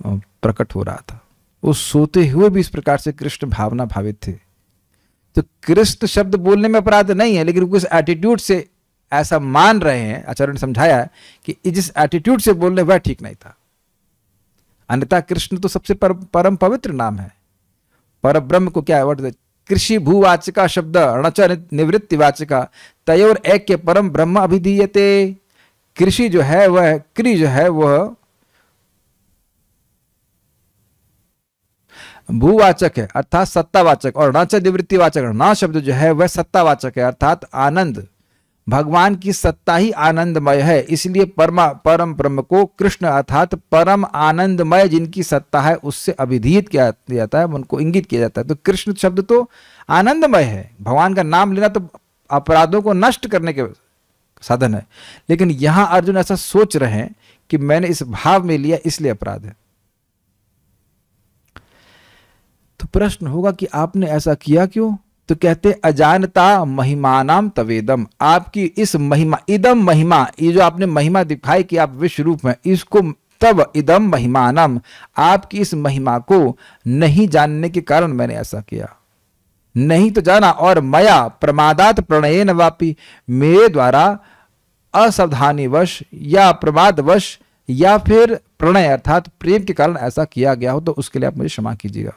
प्रकट हो रहा था वो सोते हुए भी इस प्रकार से कृष्ण भावना भावित थे तो कृष्ण शब्द बोलने में अपराध नहीं है लेकिन उस एटीट्यूड से ऐसा मान रहे हैं आचार्य ने समझाया कि जिस एटीट्यूड से बोलने वह ठीक नहीं था अन्यथा कृष्ण तो सबसे पर, परम पवित्र नाम है पर ब्रह्म को क्या वर्ड कृषि भूवाचिका शब्द अणच निवृत्ति वाचिका तय और एक के परम ब्रह्म अभिधीयते कृषि जो है वह क्री जो है वह भूवाचक है अर्थात सत्तावाचक और णच वाचक ना शब्द जो है वह सत्तावाचक है अर्थात आनंद भगवान की सत्ता ही आनंदमय है इसलिए परमा परम ब्रह्म को कृष्ण अर्थात परम आनंदमय जिनकी सत्ता है उससे अभिधीत किया जाता है उनको इंगित किया जाता है तो कृष्ण शब्द तो आनंदमय है भगवान का नाम लेना तो अपराधों को नष्ट करने के साधन है लेकिन यहाँ अर्जुन ऐसा सोच रहे हैं कि मैंने इस भाव में लिया इसलिए अपराध है तो प्रश्न होगा कि आपने ऐसा किया क्यों तो कहते अजानता महिमा नाम तवेदम आपकी इस महिमा इदम महिमा ये जो आपने महिमा दिखाई कि आप विश्व रूप में इसको तब इदम महिमानम आपकी इस महिमा को नहीं जानने के कारण मैंने ऐसा किया नहीं तो जाना और मया प्रमादात प्रणय वापी मेरे द्वारा असावधानी वश या प्रमादवश या फिर प्रणय अर्थात प्रेम के कारण ऐसा किया गया हो तो उसके लिए आप मुझे क्षमा कीजिएगा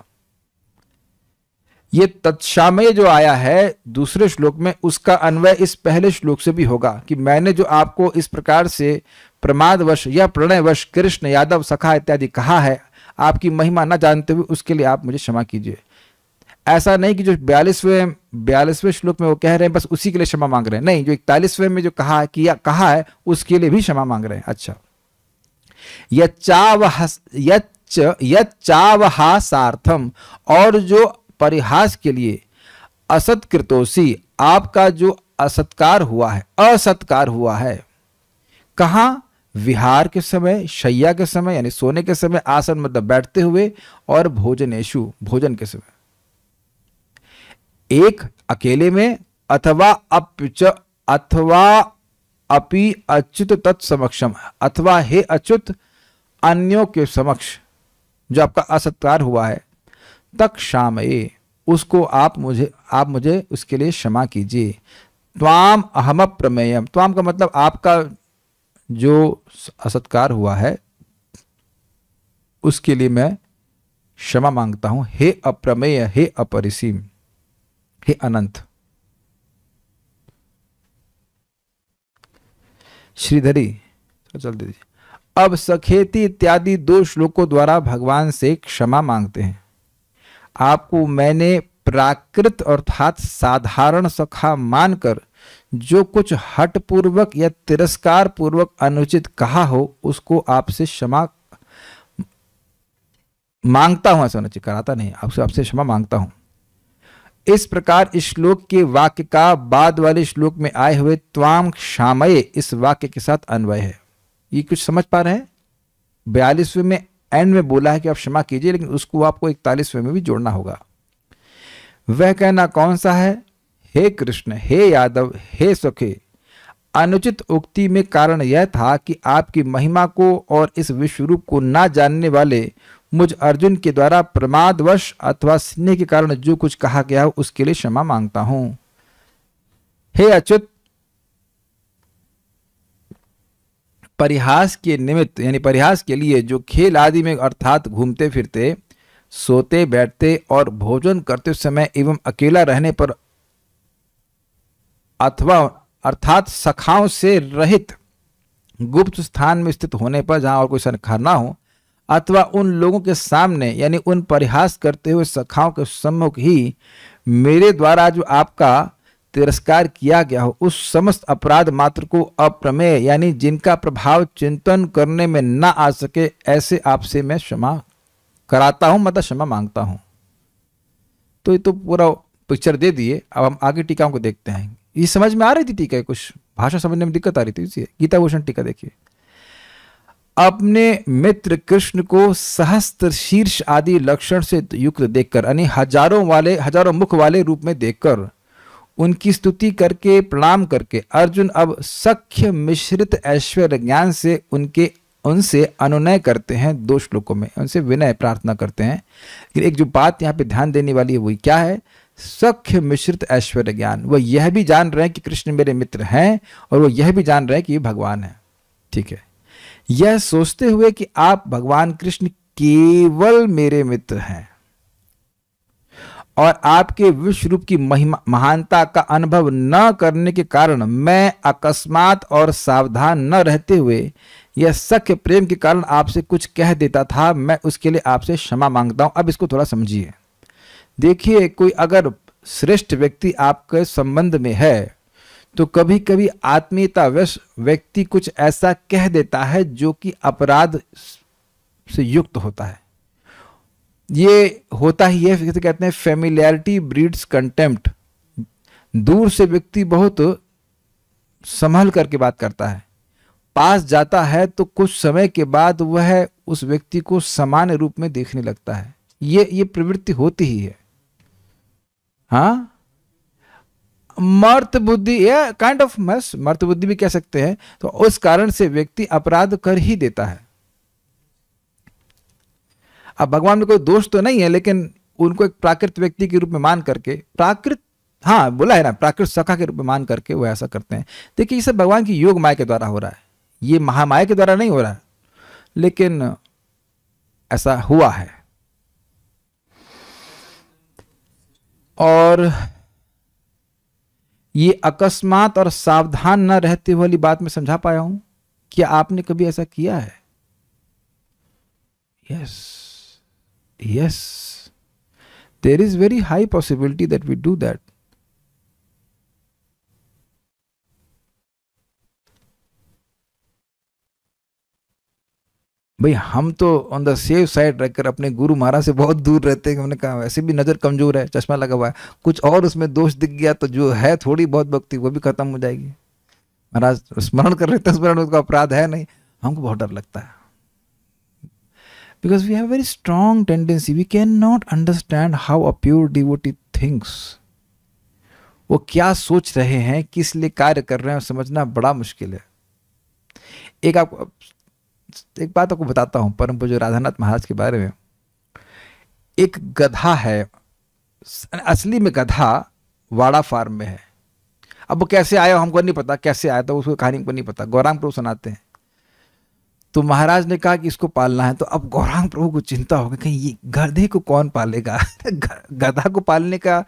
ये तत्सामय जो आया है दूसरे श्लोक में उसका अन्वय इस पहले श्लोक से भी होगा कि मैंने जो आपको इस प्रकार से प्रमादवश या प्रणयवश कृष्ण यादव सखा इत्यादि कहा है आपकी महिमा ना जानते हुए उसके लिए आप मुझे क्षमा कीजिए ऐसा नहीं कि जो बयालीसवें बयालीसवें श्लोक में वो कह रहे हैं बस उसी के लिए क्षमा मांग रहे हैं नहीं जो इकतालीसवें में जो कहा किया कहा है उसके लिए भी क्षमा मांग रहे हैं अच्छा यच्चावहस यच्च यच्चावहासार्थम और जो परिहास के लिए असत आपका जो असत्कार हुआ है असत्कार हुआ है कहा विहार के समय शैया के समय यानी सोने के समय आसन मतलब बैठते हुए और भोजनेशु भोजन के समय एक अकेले में अथवा अपच अथवा अपि अच्युत तत्समक्षम अथवा हे अच्युत अन्यों के समक्ष जो आपका असत्कार हुआ है तक शामये उसको आप मुझे आप मुझे उसके लिए क्षमा कीजिए त्वाम अहम प्रमेयम त्वाम का मतलब आपका जो असत्कार हुआ है उसके लिए मैं क्षमा मांगता हूं हे अप्रमेय हे अपरिसीम हे अनंत श्रीधरी चल दीजिए अब सखेती इत्यादि दो श्लोकों द्वारा भगवान से क्षमा मांगते हैं आपको मैंने प्राकृत अर्थात साधारण सखा मानकर जो कुछ हटपूर्वक या तिरस्कार पूर्वक अनुचित कहा हो उसको आपसे क्षमा मांगता हूं ऐसा अनुचित कराता नहीं आपसे आपसे क्षमा मांगता हूं इस प्रकार इस श्लोक के वाक्य का बाद वाले श्लोक में आए हुए त्वाम क्षामय इस वाक्य के साथ अन्वय है ये कुछ समझ पा रहे हैं बयालीसवें में एंड में बोला है कि आप क्षमा कीजिए लेकिन उसको आपको इकतालीसवें में भी जोड़ना होगा वह कहना कौन सा है हे कृष्ण हे यादव हे सखे अनुचित उक्ति में कारण यह था कि आपकी महिमा को और इस विश्वरूप को ना जानने वाले मुझ अर्जुन के द्वारा प्रमादवश अथवा स्नेह के कारण जो कुछ कहा गया हो उसके लिए क्षमा मांगता हूं हे अच्युत परिहास के निमित्त यानी परिहास के लिए जो खेल आदि में अर्थात घूमते फिरते सोते बैठते और भोजन करते समय एवं अकेला रहने पर अथवा अर्थात सखाओं से रहित गुप्त स्थान में स्थित होने पर जहाँ और कोई सनखा ना हो अथवा उन लोगों के सामने यानी उन परिहास करते हुए सखाओं के सम्मुख ही मेरे द्वारा जो आपका तिरस्कार किया गया हो उस समस्त अपराध मात्र को अप्रमेय यानी जिनका प्रभाव चिंतन करने में न आ सके ऐसे आपसे मैं क्षमा कराता हूं मतलब तो क्षमा मांगता हूं तो ये तो पूरा पिक्चर दे दिए अब हम आगे टीकाओं को देखते हैं ये समझ में आ रही थी टीका कुछ भाषा समझने में दिक्कत आ रही थी इसलिए गीता भूषण टीका देखिए अपने मित्र कृष्ण को सहस्त्र शीर्ष आदि लक्षण से युक्त देखकर यानी हजारों वाले हजारों मुख वाले रूप में देखकर उनकी स्तुति करके प्रणाम करके अर्जुन अब सख्य मिश्रित ऐश्वर्य ज्ञान से उनके उनसे अनुनय करते हैं दो श्लोकों में उनसे विनय प्रार्थना करते हैं लेकिन एक जो बात यहाँ पे ध्यान देने वाली है वही क्या है सख्य मिश्रित ऐश्वर्य ज्ञान वह यह भी जान रहे हैं कि कृष्ण मेरे मित्र हैं और वह यह भी जान रहे हैं कि भगवान है ठीक है यह सोचते हुए कि आप भगवान कृष्ण केवल मेरे मित्र हैं और आपके विश्व रूप की महिमा महानता का अनुभव न करने के कारण मैं अकस्मात और सावधान न रहते हुए यह सख्य प्रेम के कारण आपसे कुछ कह देता था मैं उसके लिए आपसे क्षमा मांगता हूँ अब इसको थोड़ा समझिए देखिए कोई अगर श्रेष्ठ व्यक्ति आपके संबंध में है तो कभी कभी आत्मीयता व्यक्ति कुछ ऐसा कह देता है जो कि अपराध से युक्त होता है ये होता ही है फिर कहते हैं फेमिलियरिटी ब्रीड्स कंटेम्प्ट दूर से व्यक्ति बहुत संभल करके बात करता है पास जाता है तो कुछ समय के बाद वह उस व्यक्ति को सामान्य रूप में देखने लगता है ये ये प्रवृत्ति होती ही है हाँ मर्त बुद्धि या काइंड ऑफ मस मर्त बुद्धि भी कह सकते हैं तो उस कारण से व्यक्ति अपराध कर ही देता है अब भगवान में कोई दोष तो नहीं है लेकिन उनको एक प्राकृत व्यक्ति के रूप में मान करके प्राकृत हाँ बोला है ना प्राकृत सखा के रूप में मान करके वो ऐसा करते हैं देखिए ये सब भगवान की योग माया के द्वारा हो रहा है ये महामाया के द्वारा नहीं हो रहा है लेकिन ऐसा हुआ है और ये अकस्मात और सावधान न रहते वाली बात मैं समझा पाया हूं क्या आपने कभी ऐसा किया है yes yes. Yes, there is very high possibility that we do that. भाई हम तो ऑन द सेफ साइड रखकर अपने गुरु महाराज से बहुत दूर रहते हैं हमने कहा वैसे भी नज़र कमज़ोर है चश्मा लगा हुआ है कुछ और उसमें दोष दिख गया तो जो है थोड़ी बहुत भक्ति वो भी खत्म हो जाएगी महाराज स्मरण कर लेते स्मरण उसका अपराध है नहीं हमको बहुत डर लगता है because we have a very strong tendency we cannot understand how a pure devotee thinks वो क्या सोच रहे हैं किस लिए कार्य कर रहे हैं समझना बड़ा मुश्किल है एक आप एक बात आपको बताता हूँ परम पूज्य राधानाथ महाराज के बारे में एक गधा है असली में गधा वाड़ा फार्म में है अब वो कैसे आया हमको नहीं पता कैसे आया था उसको कहानी को नहीं पता गौरांग प्रभु सुनाते हैं तो महाराज ने कहा कि इसको पालना है तो अब गौरांग प्रभु को चिंता होगी कहीं ये गधे को कौन पालेगा गधा को पालने का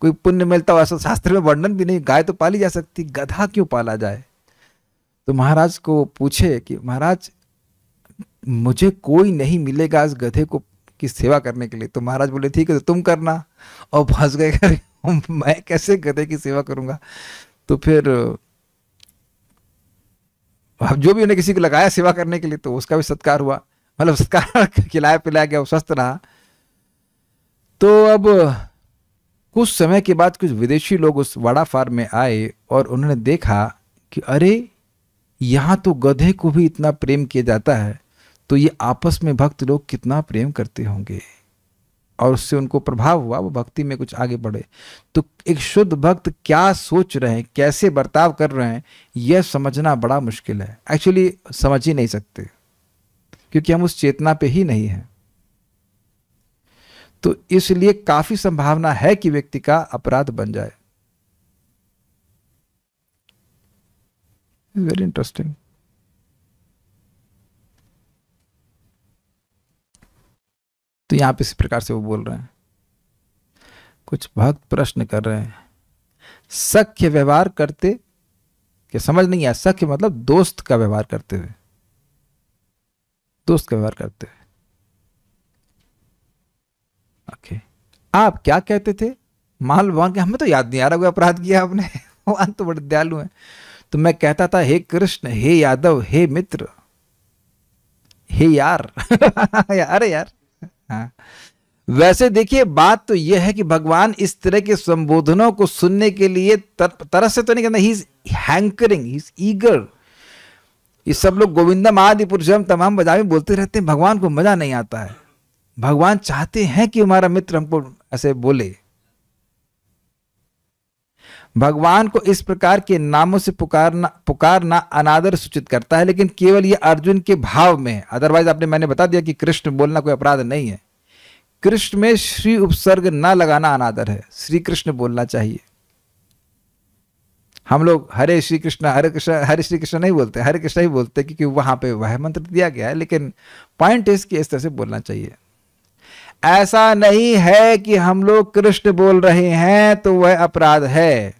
कोई पुण्य मिलता ऐसा शास्त्र में वर्णन भी नहीं गाय तो पाली जा सकती गधा क्यों पाला जाए तो महाराज को पूछे कि महाराज मुझे कोई नहीं मिलेगा इस गधे को की सेवा करने के लिए तो महाराज बोले ठीक है तो तुम करना और फंस गए मैं कैसे गधे की सेवा करूँगा तो फिर जो भी उन्हें किसी को लगाया सेवा करने के लिए तो उसका भी सत्कार हुआ मतलब सत्कार खिलाया पिलाया गया स्वस्थ रहा तो अब कुछ समय के बाद कुछ विदेशी लोग उस वड़ा फार्म में आए और उन्होंने देखा कि अरे यहाँ तो गधे को भी इतना प्रेम किया जाता है तो ये आपस में भक्त लोग कितना प्रेम करते होंगे और उससे उनको प्रभाव हुआ वो भक्ति में कुछ आगे बढ़े तो एक शुद्ध भक्त क्या सोच रहे हैं कैसे बर्ताव कर रहे हैं यह समझना बड़ा मुश्किल है एक्चुअली समझ ही नहीं सकते क्योंकि हम उस चेतना पे ही नहीं हैं तो इसलिए काफी संभावना है कि व्यक्ति का अपराध बन जाए वेरी इंटरेस्टिंग तो यहाँ पे इसी प्रकार से वो बोल रहे हैं कुछ भक्त प्रश्न कर रहे हैं सख्य व्यवहार करते कि समझ नहीं आया सख्य मतलब दोस्त का व्यवहार करते हुए दोस्त का व्यवहार करते हुए ओके आप क्या कहते थे माल भगवान के हमें तो याद नहीं आ रहा कोई अपराध किया आपने भगवान तो बड़े दयालु हैं तो मैं कहता था हे कृष्ण हे यादव हे मित्र हे यार अरे यार हाँ। वैसे देखिए बात तो यह है कि भगवान इस तरह के संबोधनों को सुनने के लिए तर, तरस से तो नहीं कहना ही हैंकरिंग ही इज ईगर ये सब लोग गोविंदम आदि पुरुषम तमाम बजावे बोलते रहते हैं भगवान को मजा नहीं आता है भगवान चाहते हैं कि हमारा मित्र हमको ऐसे बोले भगवान को इस प्रकार के नामों से पुकारना पुकारना अनादर सूचित करता है लेकिन केवल ये अर्जुन के भाव में है अदरवाइज आपने मैंने बता दिया कि कृष्ण बोलना कोई अपराध नहीं है कृष्ण में श्री उपसर्ग न लगाना अनादर है श्री कृष्ण बोलना चाहिए हम लोग हरे श्री कृष्ण हरे कृष्ण हरे श्री कृष्ण नहीं बोलते हरे कृष्ण ही बोलते क्योंकि वहां पे वह मंत्र दिया गया है लेकिन पॉइंट इस कि इस तरह से बोलना चाहिए ऐसा नहीं है कि हम लोग कृष्ण बोल रहे हैं तो वह अपराध है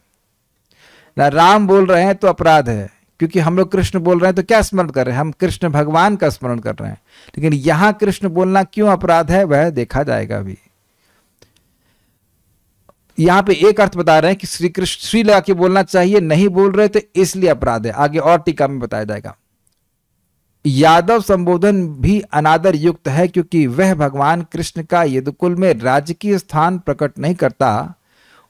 ना राम बोल रहे हैं तो अपराध है क्योंकि हम लोग कृष्ण बोल रहे हैं तो क्या स्मरण कर रहे हैं हम कृष्ण भगवान का स्मरण कर रहे हैं लेकिन यहां कृष्ण बोलना क्यों अपराध है वह देखा जाएगा अभी यहां पे एक अर्थ बता रहे हैं कि श्री कृष्ण श्री लगा के बोलना चाहिए नहीं बोल रहे तो इसलिए अपराध है आगे और टीका में बताया जाएगा यादव संबोधन भी अनादर युक्त है क्योंकि वह भगवान कृष्ण का यदुकुल में राजकीय स्थान प्रकट नहीं करता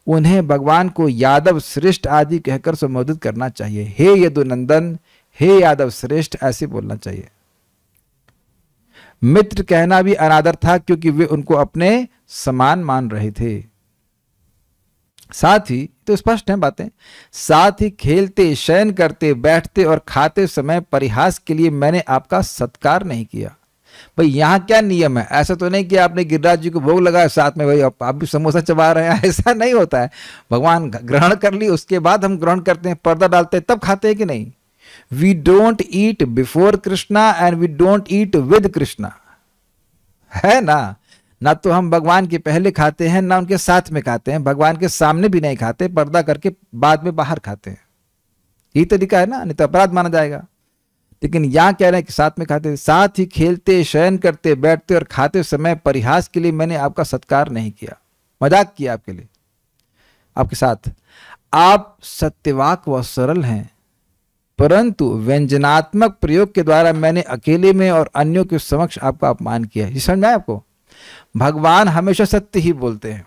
उन्हें भगवान को यादव श्रेष्ठ आदि कहकर संबोधित करना चाहिए हे यदुनंदन हे यादव श्रेष्ठ ऐसे बोलना चाहिए मित्र कहना भी अनादर था क्योंकि वे उनको अपने समान मान रहे थे साथ ही तो स्पष्ट है बातें साथ ही खेलते शयन करते बैठते और खाते समय परिहास के लिए मैंने आपका सत्कार नहीं किया भाई यहाँ क्या नियम है ऐसा तो नहीं कि आपने गिरिराज जी को भोग लगाया साथ में भाई आप भी समोसा चबा रहे हैं ऐसा नहीं होता है भगवान ग्रहण कर ली उसके बाद हम ग्रहण करते हैं पर्दा डालते हैं तब खाते हैं कि नहीं we don't eat before Krishna and we don't eat with Krishna है ना ना तो हम भगवान के पहले खाते हैं ना उनके साथ में खाते हैं भगवान के सामने भी नहीं खाते पर्दा करके बाद में बाहर खाते हैं यही तरीका है ना नहीं तो अपराध माना जाएगा लेकिन यहाँ कह रहे हैं कि साथ में खाते साथ ही खेलते शयन करते बैठते और खाते समय परिहास के लिए मैंने आपका सत्कार नहीं किया मजाक किया आपके लिए आपके साथ आप सत्यवाक व सरल हैं परंतु व्यंजनात्मक प्रयोग के द्वारा मैंने अकेले में और अन्यों के समक्ष आपका अपमान किया ये समझ में आपको भगवान हमेशा सत्य ही बोलते हैं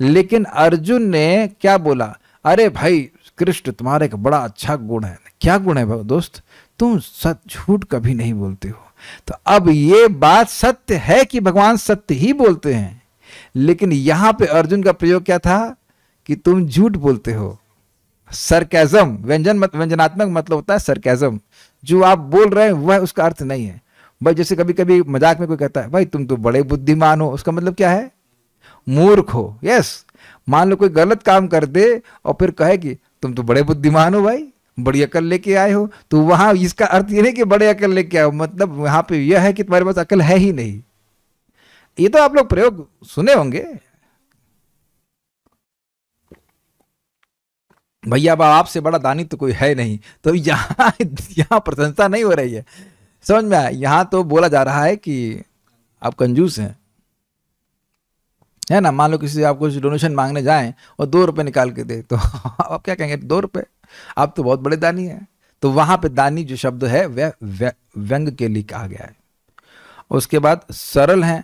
लेकिन अर्जुन ने क्या बोला अरे भाई कृष्ण तुम्हारा एक बड़ा अच्छा गुण है क्या गुण है दोस्त तुम सच झूठ कभी नहीं बोलते हो तो अब ये बात सत्य है कि भगवान सत्य ही बोलते हैं लेकिन यहां पे अर्जुन का प्रयोग क्या था कि तुम झूठ बोलते हो सरकैजम व्यंजन मत, व्यंजनात्मक मतलब होता है सरकैजम जो आप बोल रहे हैं वह उसका अर्थ नहीं है भाई जैसे कभी कभी मजाक में कोई कहता है भाई तुम तो बड़े बुद्धिमान हो उसका मतलब क्या है मूर्ख हो यस मान लो कोई गलत काम कर दे और फिर कहे कि तुम तो बड़े बुद्धिमान हो भाई बड़ी अकल लेके आए हो तो वहां इसका अर्थ ये नहीं कि बड़े अकल लेके हो मतलब यहां पे यह है कि तुम्हारे पास अकल है ही नहीं ये तो आप लोग प्रयोग सुने होंगे भैया बाबा आपसे बड़ा दानी तो कोई है नहीं तो यहाँ यहाँ प्रशंसा नहीं हो रही है समझ में आया यहां तो बोला जा रहा है कि आप कंजूस हैं है ना मान लो किसी आप कुछ डोनेशन मांगने जाएं और दो रुपए निकाल के दे तो आप क्या कहेंगे दो रुपए आप तो बहुत बड़े दानी हैं तो वहां पे दानी जो शब्द है वह व्यंग के लिए कहा गया है उसके बाद सरल हैं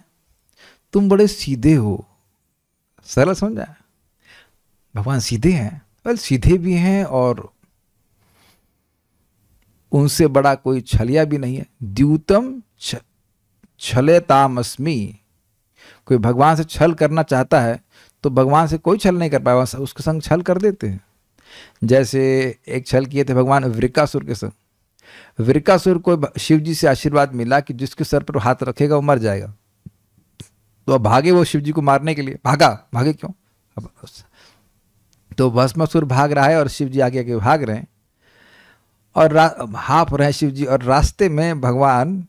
तुम बड़े सीधे हो सरल समझा भगवान सीधे हैं वेल सीधे भी हैं और उनसे बड़ा कोई छलिया भी नहीं है द्यूतम छलतामस्मी कोई भगवान से छल करना चाहता है तो भगवान से कोई छल नहीं कर पाएगा उसके संग छल कर देते हैं जैसे एक छल किए थे भगवान वृकासुर के संग वृकासुर को शिव जी से आशीर्वाद मिला कि जिसके सर पर हाथ रखेगा वो मर जाएगा तो अब भागे वो शिव जी को मारने के लिए भागा भागे क्यों अब तो भस्मासुर भाग रहा है और शिव जी आगे आगे भाग रहे हैं और हाफ रहे शिवजी शिव जी और रास्ते में भगवान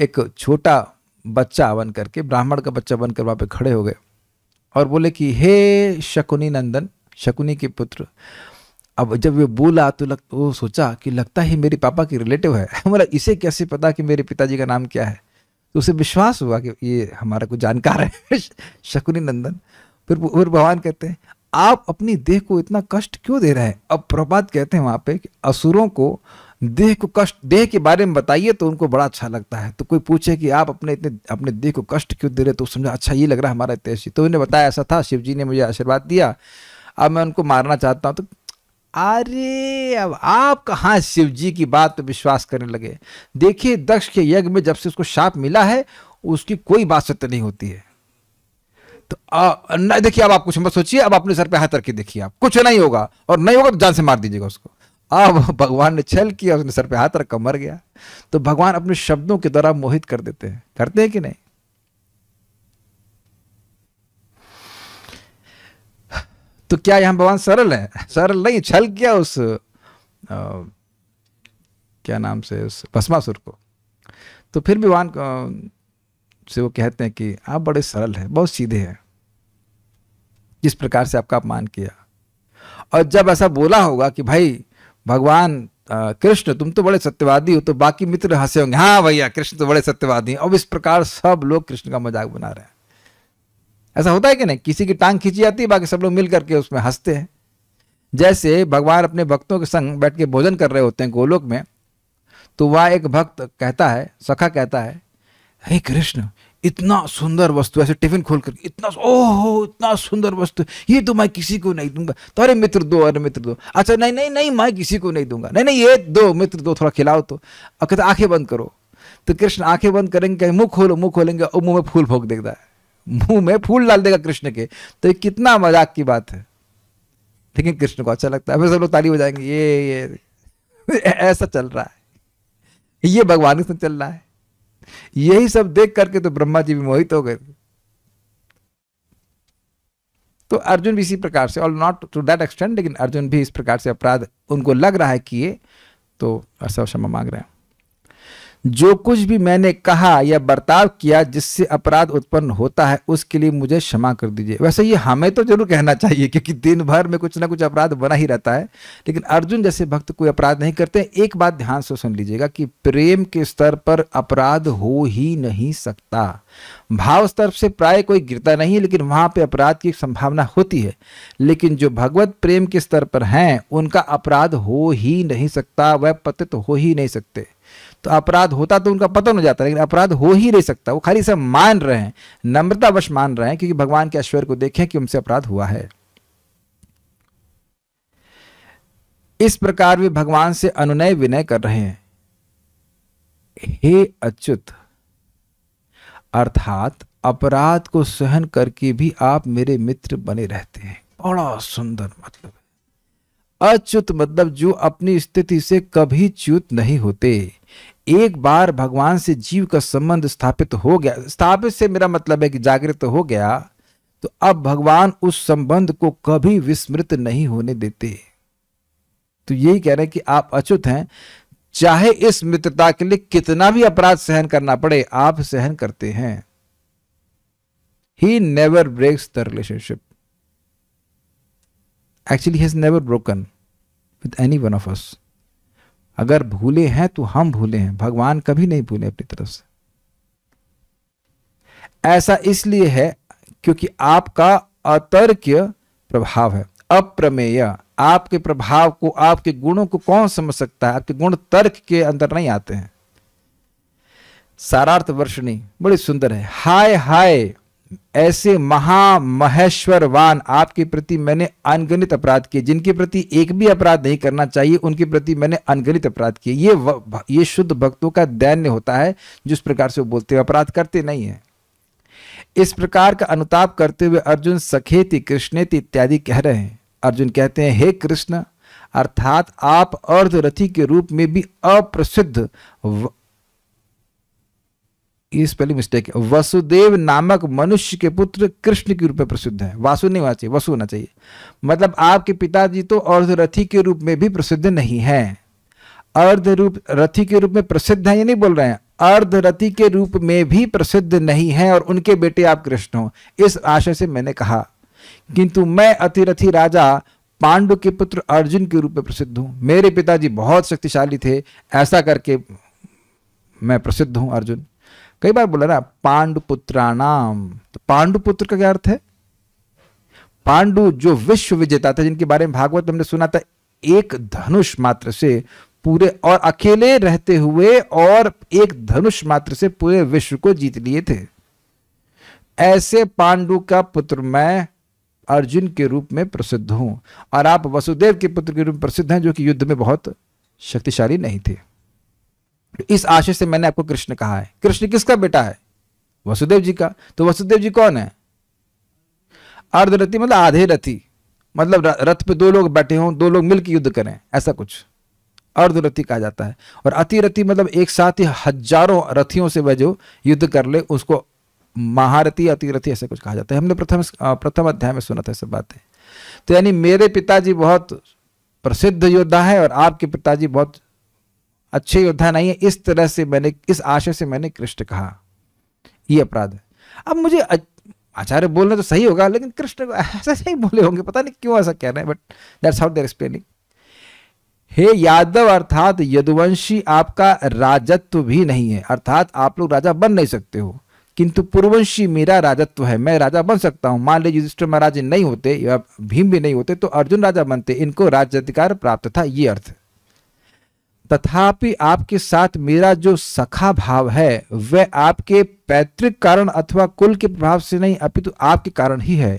एक छोटा बच्चा बन करके ब्राह्मण का बच्चा बनकर वहाँ पे खड़े हो गए और बोले कि हे शकुनी नंदन शकुनी के पुत्र अब जब वे बोला तो लग वो सोचा कि लगता है मेरे पापा की रिलेटिव है मतलब इसे कैसे पता कि मेरे पिताजी का नाम क्या है तो उसे विश्वास हुआ कि ये हमारा कुछ जानकार है शकुनी नंदन फिर फिर भगवान कहते हैं आप अपनी देह को इतना कष्ट क्यों दे रहे हैं अब प्रभात कहते हैं वहाँ पे कि असुरों को देह को कष्ट देह के बारे में बताइए तो उनको बड़ा अच्छा लगता है तो कोई पूछे कि आप अपने इतने अपने देह को कष्ट क्यों दे रहे तो समझा अच्छा ये लग रहा है हमारा तेजी तो उन्हें बताया ऐसा था शिव जी ने मुझे आशीर्वाद दिया अब मैं उनको मारना चाहता हूँ तो अरे अब आप कहाँ शिव जी की बात पर विश्वास करने लगे देखिए दक्ष के यज्ञ में जब से उसको शाप मिला है उसकी कोई बात सत्य नहीं होती है तो देखिए अब आप कुछ मत सोचिए अब अपने सर पे हाथ रखिए देखिए आप कुछ नहीं होगा और नहीं होगा तो जान से मार दीजिएगा उसको अब भगवान ने छल किया उसने सर पे हाथ रखा मर गया तो भगवान अपने शब्दों के द्वारा मोहित कर देते हैं करते हैं कि नहीं तो क्या यहाँ भगवान सरल है सरल नहीं छल किया उस आ, क्या नाम से उस भस्मासुर को तो फिर भी भगवान से वो कहते हैं कि आप बड़े सरल हैं बहुत सीधे हैं जिस प्रकार से आपका अपमान किया और जब ऐसा बोला होगा कि भाई भगवान कृष्ण तुम तो बड़े सत्यवादी हो तो बाकी मित्र हंसे होंगे हाँ भैया कृष्ण तो बड़े सत्यवादी हैं अब इस प्रकार सब लोग कृष्ण का मजाक बना रहे हैं ऐसा होता है कि नहीं किसी की टांग खींची जाती है बाकी सब लोग मिल करके उसमें हंसते हैं जैसे भगवान अपने भक्तों के संग बैठ के भोजन कर रहे होते हैं गोलोक में तो वह एक भक्त कहता है सखा कहता है हे कृष्ण इतना सुंदर वस्तु ऐसे टिफिन खोल करके इतना ओह इतना सुंदर वस्तु ये तो मैं किसी को नहीं दूंगा तो अरे मित्र दो अरे मित्र दो अच्छा नहीं नहीं नहीं मैं किसी को नहीं दूंगा नहीं नहीं ये दो मित्र दो थोड़ा खिलाओ तो अब कहते आंखें बंद करो तो कृष्ण आंखें बंद करेंगे मुंह खोलो मुंह खोलेंगे और मुंह में फूल फोंक देखता है मुंह में फूल डाल देगा कृष्ण के तो ये कितना मजाक की बात है लेकिन कृष्ण को अच्छा लगता है फिर सब लोग ताली बजाएंगे ये ये ऐसा चल रहा है ये भगवान के चल रहा है यही सब देख करके तो ब्रह्मा जी भी मोहित हो गए तो अर्जुन भी इसी प्रकार से और नॉट टू दैट एक्सटेंड लेकिन अर्जुन भी इस प्रकार से अपराध उनको लग रहा है कि तो असव क्षमा मांग रहे हैं जो कुछ भी मैंने कहा या बर्ताव किया जिससे अपराध उत्पन्न होता है उसके लिए मुझे क्षमा कर दीजिए वैसे ये हमें तो जरूर कहना चाहिए क्योंकि दिन भर में कुछ ना कुछ अपराध बना ही रहता है लेकिन अर्जुन जैसे भक्त कोई अपराध नहीं करते एक बात ध्यान से सुन लीजिएगा कि प्रेम के स्तर पर अपराध हो ही नहीं सकता भाव स्तर से प्राय कोई गिरता नहीं है लेकिन वहां पर अपराध की संभावना होती है लेकिन जो भगवत प्रेम के स्तर पर हैं उनका अपराध हो ही नहीं सकता वह पतित हो ही नहीं सकते तो अपराध होता तो उनका पतन हो जाता लेकिन अपराध हो ही नहीं सकता वो खाली सब मान रहे हैं नम्रतावश मान रहे हैं क्योंकि भगवान के ऐश्वर्य को देखें कि उनसे अपराध हुआ है इस प्रकार वे भगवान से अनुनय विनय कर रहे हैं हे अच्युत अर्थात अपराध को सहन करके भी आप मेरे मित्र बने रहते हैं बड़ा सुंदर मतलब अच्युत मतलब जो अपनी स्थिति से कभी च्युत नहीं होते एक बार भगवान से जीव का संबंध स्थापित हो गया स्थापित से मेरा मतलब है कि जागृत हो गया तो अब भगवान उस संबंध को कभी विस्मृत नहीं होने देते तो यही कह रहे हैं कि आप अचूत हैं चाहे इस मित्रता के लिए कितना भी अपराध सहन करना पड़े आप सहन करते हैं he never breaks the relationship actually has never broken with any one of us अगर भूले हैं तो हम भूले हैं भगवान कभी नहीं भूले अपनी तरफ से ऐसा इसलिए है क्योंकि आपका अतर्क प्रभाव है अप्रमेय आपके प्रभाव को आपके गुणों को कौन समझ सकता है आपके गुण तर्क के अंदर नहीं आते हैं सारार्थ वर्षणी बड़ी सुंदर है हाय हाय ऐसे महामहेश्वरवान आपके प्रति मैंने अनगणित अपराध किए जिनके प्रति एक भी अपराध नहीं करना चाहिए उनके प्रति मैंने अनगणित अपराध किए ये ये शुद्ध भक्तों का दैन्य होता है जिस प्रकार से वो बोलते हैं अपराध करते नहीं है इस प्रकार का अनुताप करते हुए अर्जुन सखेति कृष्णेति इत्यादि कह रहे हैं अर्जुन कहते हैं हे कृष्ण अर्थात आप अर्धरथी के रूप में भी अप्रसिद्ध ये स्पेलिंग मिस्टेक है वसुदेव नामक मनुष्य के पुत्र कृष्ण के रूप में प्रसिद्ध है वासु नहीं होना चाहिए वसु होना चाहिए मतलब आपके पिताजी तो अर्धरथी के रूप में भी प्रसिद्ध नहीं है अर्ध रूप रथी के रूप में प्रसिद्ध है ये नहीं बोल रहे हैं अर्धरथी के रूप में भी प्रसिद्ध नहीं है और उनके बेटे आप कृष्ण हो इस आशय से मैंने कहा किंतु मैं अतिरथी राजा पांडु के पुत्र अर्जुन के रूप में प्रसिद्ध हूं मेरे पिताजी बहुत शक्तिशाली थे ऐसा करके मैं प्रसिद्ध हूं अर्जुन कई बार बोला ना पांडुपुत्राणाम तो पांडुपुत्र का क्या अर्थ है पांडु जो विश्व विजेता था जिनके बारे में भागवत हमने सुना था एक धनुष मात्र से पूरे और अकेले रहते हुए और एक धनुष मात्र से पूरे विश्व को जीत लिए थे ऐसे पांडु का पुत्र मैं अर्जुन के रूप में प्रसिद्ध हूं और आप वसुदेव के पुत्र के रूप में प्रसिद्ध हैं जो कि युद्ध में बहुत शक्तिशाली नहीं थे इस आशय से मैंने आपको कृष्ण कहा है कृष्ण किसका बेटा है वसुदेव जी का तो वसुदेव जी कौन है अर्धरथी मतलब आधे रथी मतलब रथ पे दो लोग बैठे हों दो लोग मिलकर युद्ध करें ऐसा कुछ अर्धरथी कहा जाता है और अतिरथी मतलब एक साथ ही हजारों रथियों से वह जो युद्ध कर ले उसको महारथी अतिरथी ऐसा कुछ कहा जाता है हमने प्रथम प्रथम अध्याय में सुना था सब बातें तो यानी मेरे पिताजी बहुत प्रसिद्ध योद्धा है और आपके पिताजी बहुत अच्छे योद्धा नहीं है इस तरह से मैंने इस आशय से मैंने कृष्ण कहा ये अपराध है अब मुझे आचार्य बोलना तो सही होगा लेकिन कृष्ण ऐसा नहीं बोले होंगे पता नहीं क्यों ऐसा कह रहे हैं but that's how they're explaining हे यादव अर्थात यदुवंशी आपका राजत्व भी नहीं है अर्थात आप लोग राजा बन नहीं सकते हो किंतु पूर्ववंशी मेरा राजत्व है मैं राजा बन सकता हूं मान लीजिए युधिष्ठिर महाराज नहीं होते या भीम भी नहीं होते तो अर्जुन राजा बनते इनको अधिकार प्राप्त था ये अर्थ तथापि आपके साथ मेरा जो सखा भाव है वह आपके पैतृक कारण अथवा कुल के प्रभाव से नहीं अपितु तो आपके कारण ही है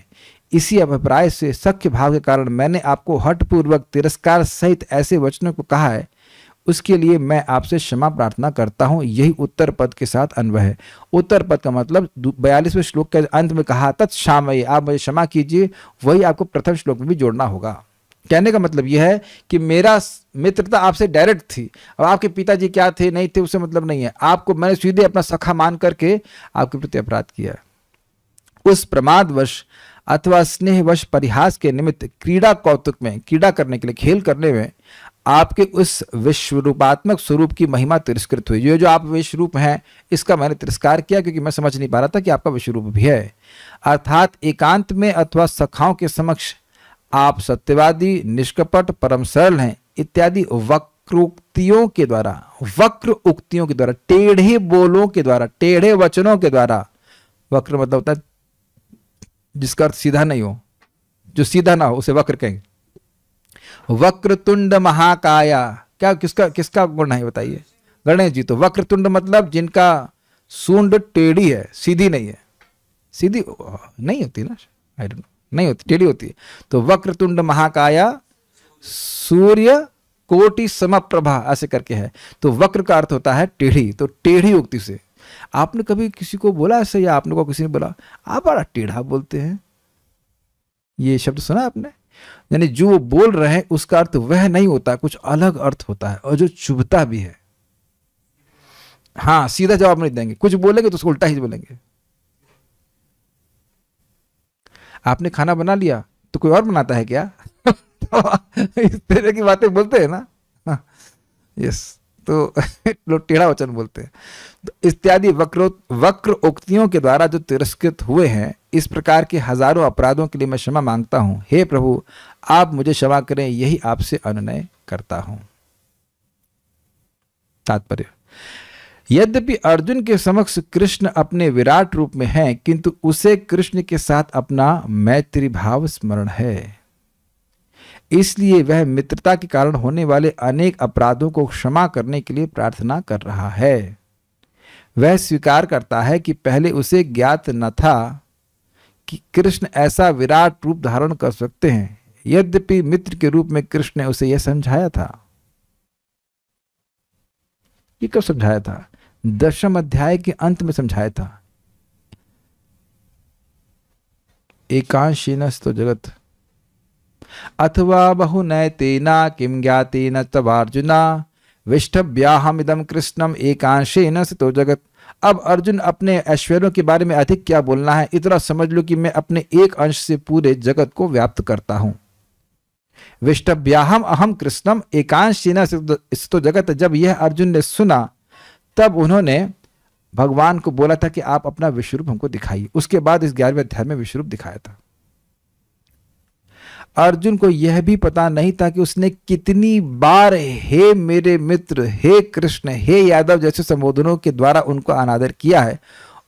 इसी अभिप्राय से सख्य भाव के कारण मैंने आपको हठपूर्वक तिरस्कार सहित ऐसे वचनों को कहा है उसके लिए मैं आपसे क्षमा प्रार्थना करता हूँ यही उत्तर पद के साथ अन्वय है उत्तर पद का मतलब बयालीसवें श्लोक के अंत में कहा तत्श्यामय आप मुझे क्षमा कीजिए वही आपको प्रथम श्लोक में भी जोड़ना होगा कहने का मतलब यह है कि मेरा मित्रता आपसे डायरेक्ट थी और आपके पिताजी क्या थे नहीं थे उससे मतलब नहीं है आपको मैंने सीधे अपना सखा मान करके आपके प्रति अपराध किया उस प्रमादवश अथवा स्नेहवश परिहास के निमित्त क्रीड़ा कौतुक में क्रीड़ा करने के लिए खेल करने में आपके उस विश्व रूपात्मक स्वरूप की महिमा तिरस्कृत हुई जो जो आप विश्व रूप हैं इसका मैंने तिरस्कार किया क्योंकि मैं समझ नहीं पा रहा था कि आपका विश्व रूप भी है अर्थात एकांत में अथवा सखाओं के समक्ष आप सत्यवादी निष्कपट परम सरल हैं इत्यादि वक्रोक्तियों के द्वारा वक्र उक्तियों के द्वारा टेढ़े बोलों के द्वारा टेढ़े वचनों के द्वारा वक्र मतलब होता है जिसका अर्थ सीधा नहीं हो जो सीधा ना हो उसे वक्र कहेंगे वक्रतुंड महाकाया क्या किसका किसका गुण है बताइए गणेश जी तो वक्रतुंड मतलब जिनका सूंड टेढ़ी है सीधी नहीं है सीधी नहीं होती ना आई डोंट नो नहीं होती टेढ़ी होती है तो वक्रतुंड महाकाया सूर्य कोटि समप्रभा ऐसे करके है तो वक्र का अर्थ होता है टेढ़ी तो टेढ़ी उक्ति से आपने कभी किसी को बोला ऐसे या आपने को किसी ने बोला आप बड़ा टेढ़ा बोलते हैं ये शब्द सुना आपने यानी जो वो बोल रहे हैं उसका अर्थ वह नहीं होता कुछ अलग अर्थ होता है और जो चुभता भी है हाँ सीधा जवाब नहीं देंगे कुछ बोलेंगे तो उसको उल्टा ही बोलेंगे आपने खाना बना लिया तो कोई और बनाता है क्या इस तरह की बातें बोलते हैं ना यस हाँ। तो लोग टेढ़ा वचन बोलते हैं तो इत्यादि वक्र वक्र उक्तियों के द्वारा जो तिरस्कृत हुए हैं इस प्रकार के हजारों अपराधों के लिए मैं क्षमा मांगता हूं हे प्रभु आप मुझे क्षमा करें यही आपसे अनुनय करता हूं तात्पर्य यद्यपि अर्जुन के समक्ष कृष्ण अपने विराट रूप में हैं किंतु उसे कृष्ण के साथ अपना मैत्री भाव स्मरण है इसलिए वह मित्रता के कारण होने वाले अनेक अपराधों को क्षमा करने के लिए प्रार्थना कर रहा है वह स्वीकार करता है कि पहले उसे ज्ञात न था कि कृष्ण ऐसा विराट रूप धारण कर सकते हैं यद्यपि मित्र के रूप में कृष्ण ने उसे यह समझाया था ये कब समझाया था दशम अध्याय के अंत में समझाया था एकांशीनस्तो जगत अथवा बहु बहुनयतेना किम ज्ञातेन विष्ठव्याहम इदम कृष्णम एकांशेन तो जगत अब अर्जुन अपने ऐश्वर्यों के बारे में अधिक क्या बोलना है इतना समझ लो कि मैं अपने एक अंश से पूरे जगत को व्याप्त करता हूं विष्टव्याहम अहम कृष्णम एकांशेन तो जगत जब यह अर्जुन ने सुना तब उन्होंने भगवान को बोला था कि आप अपना विश्वरूप हमको दिखाइए उसके बाद इस ग्यारहवें अध्याय में विश्वरूप दिखाया था अर्जुन को यह भी पता नहीं था कि उसने कितनी बार हे मेरे मित्र हे कृष्ण हे यादव जैसे संबोधनों के द्वारा उनको अनादर किया है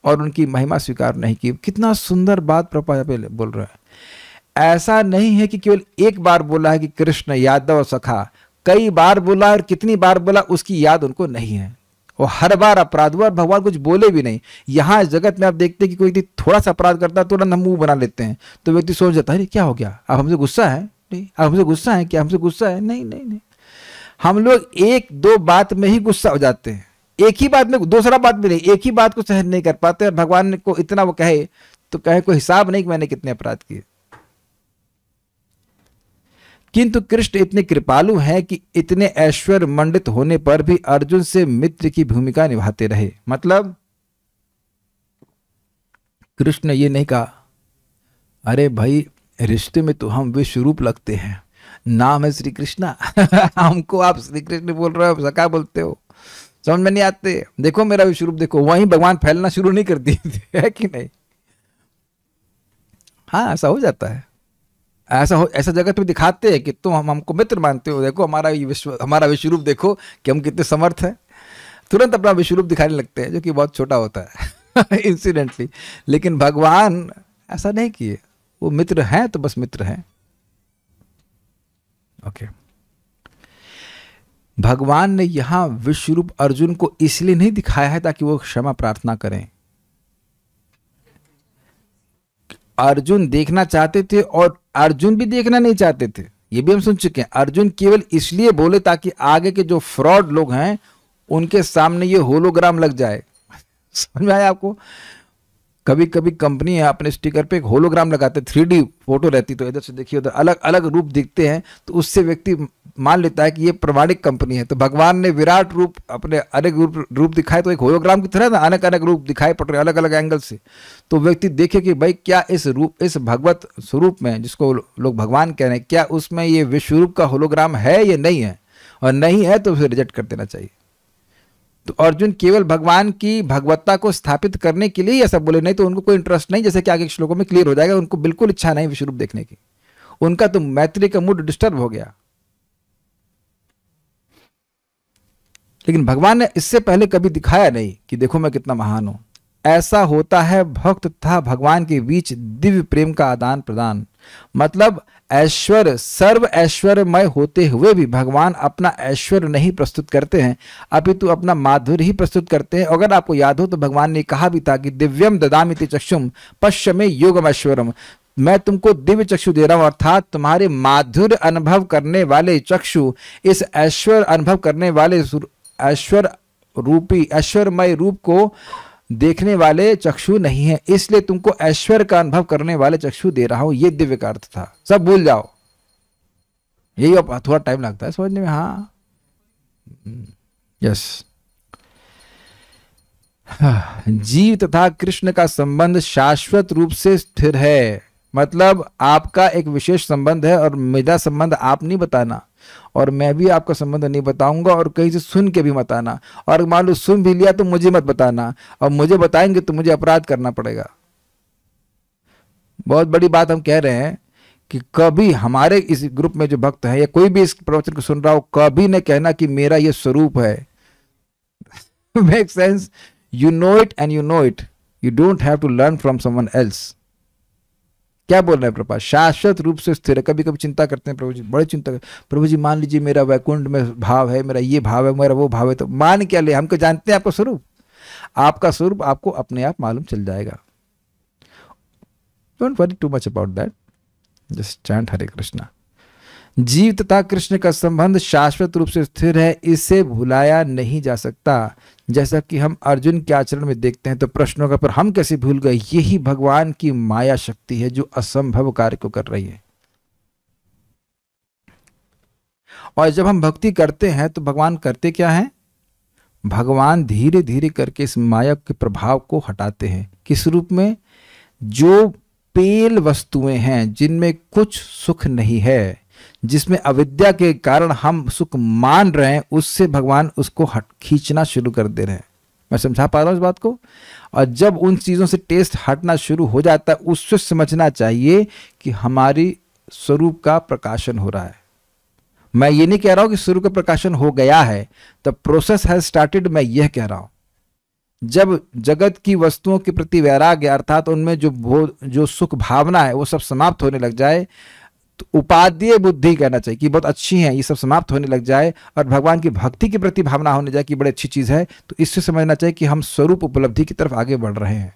और उनकी महिमा स्वीकार नहीं की कितना सुंदर बात प्रपा बोल रहा है ऐसा नहीं है कि केवल एक बार बोला है कि कृष्ण यादव सखा कई बार बोला और कितनी बार बोला उसकी याद उनको नहीं है और हर बार अपराध हुआ और भगवान कुछ बोले भी नहीं यहाँ इस जगत में आप देखते हैं कि कोई थोड़ा सा अपराध करता है तुरंत हम मुंह बना लेते हैं तो व्यक्ति सोच जाता है क्या हो गया अब हमसे गुस्सा है नहीं अब हमसे गुस्सा है क्या हमसे गुस्सा है नहीं नहीं नहीं हम लोग एक दो बात में ही गुस्सा हो जाते हैं एक ही बात में दूसरा बात भी नहीं एक ही बात को सहन नहीं कर पाते भगवान को इतना वो कहे तो कहे कोई हिसाब नहीं कि मैंने कितने अपराध किए किंतु कृष्ण इतने कृपालु हैं कि इतने ऐश्वर्य मंडित होने पर भी अर्जुन से मित्र की भूमिका निभाते रहे मतलब कृष्ण ने ये नहीं कहा अरे भाई रिश्ते में तो हम विश्व रूप लगते हैं नाम है श्री कृष्णा हमको आप श्री कृष्ण बोल रहे हो सका बोलते हो समझ में नहीं आते देखो मेरा विश्व रूप देखो वहीं भगवान फैलना शुरू नहीं कर दिए है कि नहीं हाँ ऐसा हो जाता है ऐसा हो ऐसा जगत में दिखाते हैं कि तुम हम हमको मित्र मानते हो देखो हमारा ये विश्व हमारा विश्व रूप देखो कि हम कितने समर्थ हैं तुरंत अपना विश्व रूप दिखाने लगते हैं जो कि बहुत छोटा होता है इंसिडेंटली लेकिन भगवान ऐसा नहीं किए वो मित्र हैं तो बस मित्र हैं ओके okay. भगवान ने यहाँ विश्व रूप अर्जुन को इसलिए नहीं दिखाया है ताकि वो क्षमा प्रार्थना करें अर्जुन देखना चाहते थे और अर्जुन भी देखना नहीं चाहते थे ये भी हम सुन चुके हैं अर्जुन केवल इसलिए बोले ताकि आगे के जो फ्रॉड लोग हैं उनके सामने ये होलोग्राम लग जाए समझ में आया आपको कभी कभी कंपनी है अपने स्टिकर पे एक होलोग्राम लगाते हैं थ्री फोटो रहती तो इधर से देखिए उधर अलग अलग रूप दिखते हैं तो उससे व्यक्ति मान लेता है कि ये प्रमाणिक कंपनी है तो भगवान ने विराट रूप अपने अलग रूप रूप दिखाए तो एक होलोग्राम की तरह ना अनेक अनेक रूप दिखाए पड़ रहे अलग अलग एंगल से तो व्यक्ति देखे कि भाई क्या इस रूप इस भगवत स्वरूप में जिसको लोग भगवान कह रहे हैं क्या उसमें ये विश्वरूप का होलोग्राम है या नहीं है और नहीं है तो उसे रिजेक्ट कर देना चाहिए तो अर्जुन केवल भगवान की भगवत्ता को स्थापित करने के लिए ऐसा बोले नहीं तो उनको कोई इंटरेस्ट नहीं जैसे कि आगे श्लोकों में क्लियर हो जाएगा उनको बिल्कुल इच्छा नहीं विश्व रूप देखने की उनका तो मैत्री का मूड डिस्टर्ब हो गया लेकिन भगवान ने इससे पहले कभी दिखाया नहीं कि देखो मैं कितना महान हूं ऐसा होता है भक्त तथा भगवान के बीच दिव्य प्रेम का आदान प्रदान मतलब ऐश्वर्य सर्व ऐश्वर्यमय होते हुए भी भगवान अपना ऐश्वर्य नहीं प्रस्तुत करते हैं अपितु अपना माधुर ही प्रस्तुत करते हैं अगर आपको याद हो तो भगवान ने कहा भी था कि दिव्यम ददामिति चक्षुम पश्चिम योगम ऐश्वरम मैं तुमको दिव्य चक्षु दे रहा हूं अर्थात तुम्हारे माधुर्य अनुभव करने वाले चक्षु इस ऐश्वर्य अनुभव करने वाले ऐश्वर्य रूपी ऐश्वर्यमय रूप को देखने वाले चक्षु नहीं है इसलिए तुमको ऐश्वर्य का अनुभव करने वाले चक्षु दे रहा हूं यह दिव्य का अर्थ था सब भूल जाओ यही अब थोड़ा टाइम लगता है समझने में हाँ यस जीव तथा कृष्ण का संबंध शाश्वत रूप से स्थिर है मतलब आपका एक विशेष संबंध है और मेरा संबंध आप नहीं बताना और मैं भी आपका संबंध नहीं बताऊंगा और कहीं से सुन के भी मत आना और मान लो सुन भी लिया तो मुझे मत बताना और मुझे बताएंगे तो मुझे अपराध करना पड़ेगा बहुत बड़ी बात हम कह रहे हैं कि कभी हमारे इस ग्रुप में जो भक्त हैं या कोई भी इस प्रवचन को सुन रहा हो कभी ने कहना कि मेरा यह स्वरूप है make sense you know it and you know it you don't have to learn from someone else क्या बोल रहे हैं प्रभा शाश्वत रूप से स्थिर है कभी कभी चिंता करते हैं प्रभु जी बड़े चिंता करते प्रभु जी मान लीजिए मेरा वैकुंठ में भाव है मेरा ये भाव है मेरा वो भाव है तो मान क्या ले हमको जानते हैं आपका स्वरूप आपका स्वरूप आपको अपने आप मालूम चल जाएगा don't worry too much about that just chant Hare Krishna जीव तथा कृष्ण का संबंध शाश्वत रूप से स्थिर है इसे भुलाया नहीं जा सकता जैसा कि हम अर्जुन के आचरण में देखते हैं तो प्रश्नों का पर हम कैसे भूल गए यही भगवान की माया शक्ति है जो असंभव कार्य को कर रही है और जब हम भक्ति करते हैं तो भगवान करते क्या है भगवान धीरे धीरे करके इस माया के प्रभाव को हटाते हैं किस रूप में जो पेल वस्तुएं हैं जिनमें कुछ सुख नहीं है जिसमें अविद्या के कारण हम सुख मान रहे हैं उससे भगवान उसको हट खींचना शुरू कर दे रहे हैं मैं समझा पा रहा हूँ इस बात को और जब उन चीज़ों से टेस्ट हटना शुरू हो जाता है उससे समझना चाहिए कि हमारी स्वरूप का प्रकाशन हो रहा है मैं ये नहीं कह रहा हूँ कि स्वरूप का प्रकाशन हो गया है द प्रोसेस हैज स्टार्टेड मैं यह कह रहा हूँ जब जगत की वस्तुओं के प्रति वैराग्य अर्थात तो उनमें जो जो सुख भावना है वो सब समाप्त होने लग जाए तो उपाध्याय बुद्धि कहना चाहिए कि बहुत अच्छी है ये सब समाप्त होने लग जाए और भगवान की भक्ति की प्रति भावना होने जाए कि बड़ी अच्छी चीज़ है तो इससे समझना चाहिए कि हम स्वरूप उपलब्धि की तरफ आगे बढ़ रहे हैं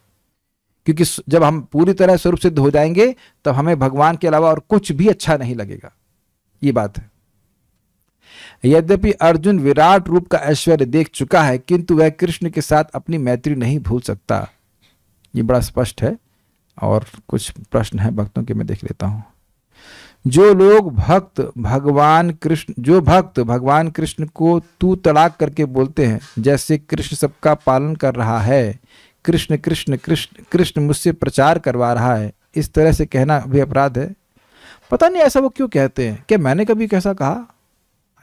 क्योंकि जब हम पूरी तरह स्वरूप सिद्ध हो जाएंगे तब हमें भगवान के अलावा और कुछ भी अच्छा नहीं लगेगा ये बात है यद्यपि अर्जुन विराट रूप का ऐश्वर्य देख चुका है किंतु वह कृष्ण के साथ अपनी मैत्री नहीं भूल सकता ये बड़ा स्पष्ट है और कुछ प्रश्न है भक्तों के मैं देख लेता हूं जो लोग भक्त भगवान कृष्ण जो भक्त भगवान कृष्ण को तू तड़ाक करके बोलते हैं जैसे कृष्ण सबका पालन कर रहा है कृष्ण कृष्ण कृष्ण कृष्ण मुझसे प्रचार करवा रहा है इस तरह से कहना भी अपराध है पता नहीं ऐसा वो क्यों कहते हैं क्या मैंने कभी कैसा कहा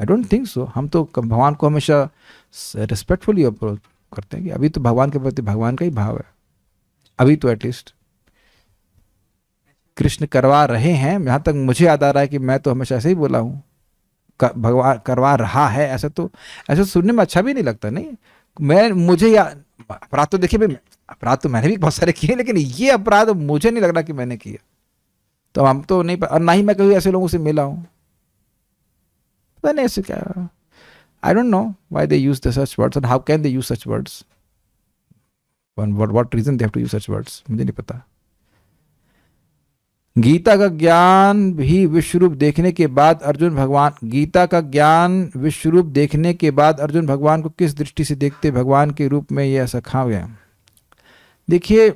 आई डोंट थिंक सो हम तो भगवान को हमेशा रिस्पेक्टफुली अप्रोच करते हैं कि अभी तो भगवान के प्रति भगवान का ही भाव है अभी तो एटलीस्ट कृष्ण करवा रहे हैं यहाँ तक मुझे याद आ रहा है कि मैं तो हमेशा ऐसे ही बोला हूँ भगवान करवा रहा है ऐसा तो ऐसा तो सुनने में अच्छा भी नहीं लगता नहीं मैं मुझे या अपराध तो देखिए भाई अपराध तो मैंने भी बहुत सारे किए लेकिन ये अपराध मुझे नहीं लग रहा कि मैंने किया तो हम तो नहीं और ना ही मैं कभी ऐसे लोगों से मिला हूँ पता नहीं ऐसे क्या I don't know why they use the such words and how can they use such words one what reason they have to use such words मुझे नहीं पता गीता का ज्ञान भी विश्व रूप देखने के बाद अर्जुन भगवान गीता का ज्ञान विश्व रूप देखने के बाद अर्जुन भगवान को किस दृष्टि से देखते भगवान के रूप में यह सखा गया देखिए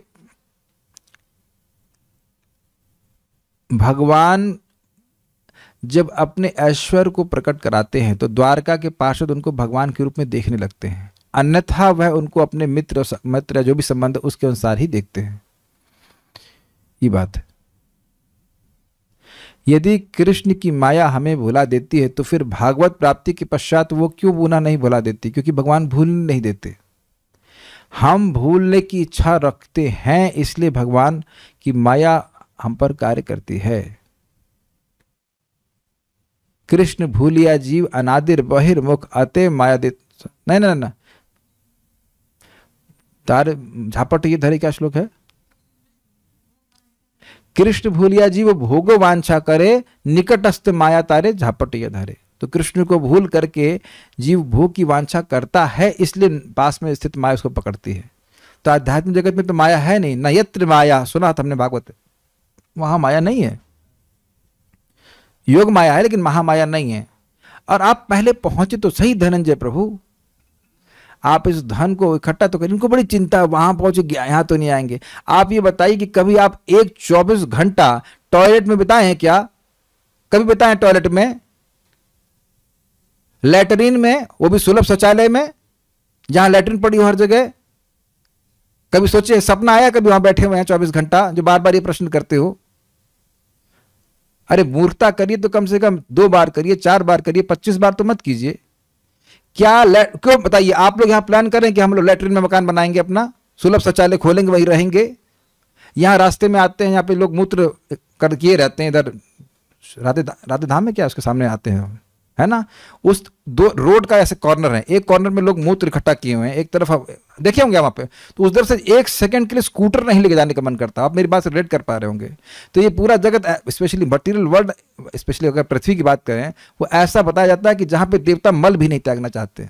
भगवान जब अपने ऐश्वर्य को प्रकट कराते हैं तो द्वारका के पार्षद उनको भगवान के रूप में देखने लगते हैं अन्यथा वह उनको अपने मित्र मित्र जो भी संबंध उसके अनुसार ही देखते हैं ये बात है यदि कृष्ण की माया हमें भुला देती है तो फिर भागवत प्राप्ति के पश्चात वो क्यों बुना नहीं भुला देती क्योंकि भगवान भूल नहीं देते हम भूलने की इच्छा रखते हैं इसलिए भगवान की माया हम पर कार्य करती है कृष्ण भूलिया जीव अनादिर बहिर्मुख अते माया दे नहीं ना ना तार झापट ये धरे क्या श्लोक है कृष्ण भूलिया जी वो भोगो वांछा करे निकटस्थ माया तारे झापटिया धरे तो कृष्ण को भूल करके जीव भोग की वांछा करता है इसलिए पास में स्थित माया उसको पकड़ती है तो आध्यात्मिक जगत में तो माया है नहीं नयत्र माया सुना था हमने भागवत वहां माया नहीं है योग माया है लेकिन महामाया नहीं है और आप पहले पहुंचे तो सही धनंजय प्रभु आप इस धन को इकट्ठा तो करें इनको बड़ी चिंता है वहां पहुंचे यहां तो नहीं आएंगे आप ये बताइए कि कभी आप एक चौबीस घंटा टॉयलेट में बिताए हैं क्या कभी बिताए टॉयलेट में लेटरिन में वो भी सुलभ शौचालय में जहां लेटरिन पड़ी हो हर जगह कभी सोचे सपना आया कभी वहां बैठे हुए हैं चौबीस घंटा जो बार बार ये प्रश्न करते हो अरे मूर्खता करिए तो कम से कम दो बार करिए चार बार करिए पच्चीस बार तो मत कीजिए क्या क्यों बताइए आप लोग यहाँ प्लान करें कि हम लोग लेटरिन में मकान बनाएंगे अपना सुलभ शौचालय खोलेंगे वहीं रहेंगे यहाँ रास्ते में आते हैं यहाँ पे लोग मूत्र कर किए रहते हैं इधर राधे राधे धाम में क्या उसके सामने आते हैं है ना उस दो रोड का ऐसे कॉर्नर है एक कॉर्नर में लोग मूत्र तो इकट्ठा किए हुए हैं एक तरफ देखे होंगे वहाँ पे तो उस तरफ से एक सेकंड के लिए स्कूटर नहीं लेके जाने का मन करता आप मेरी बात से रिलेट कर पा रहे होंगे तो ये पूरा जगत स्पेशली मटेरियल वर्ल्ड स्पेशली अगर पृथ्वी की बात करें वो ऐसा बताया जाता है कि जहाँ पर देवता मल भी नहीं त्यागना चाहते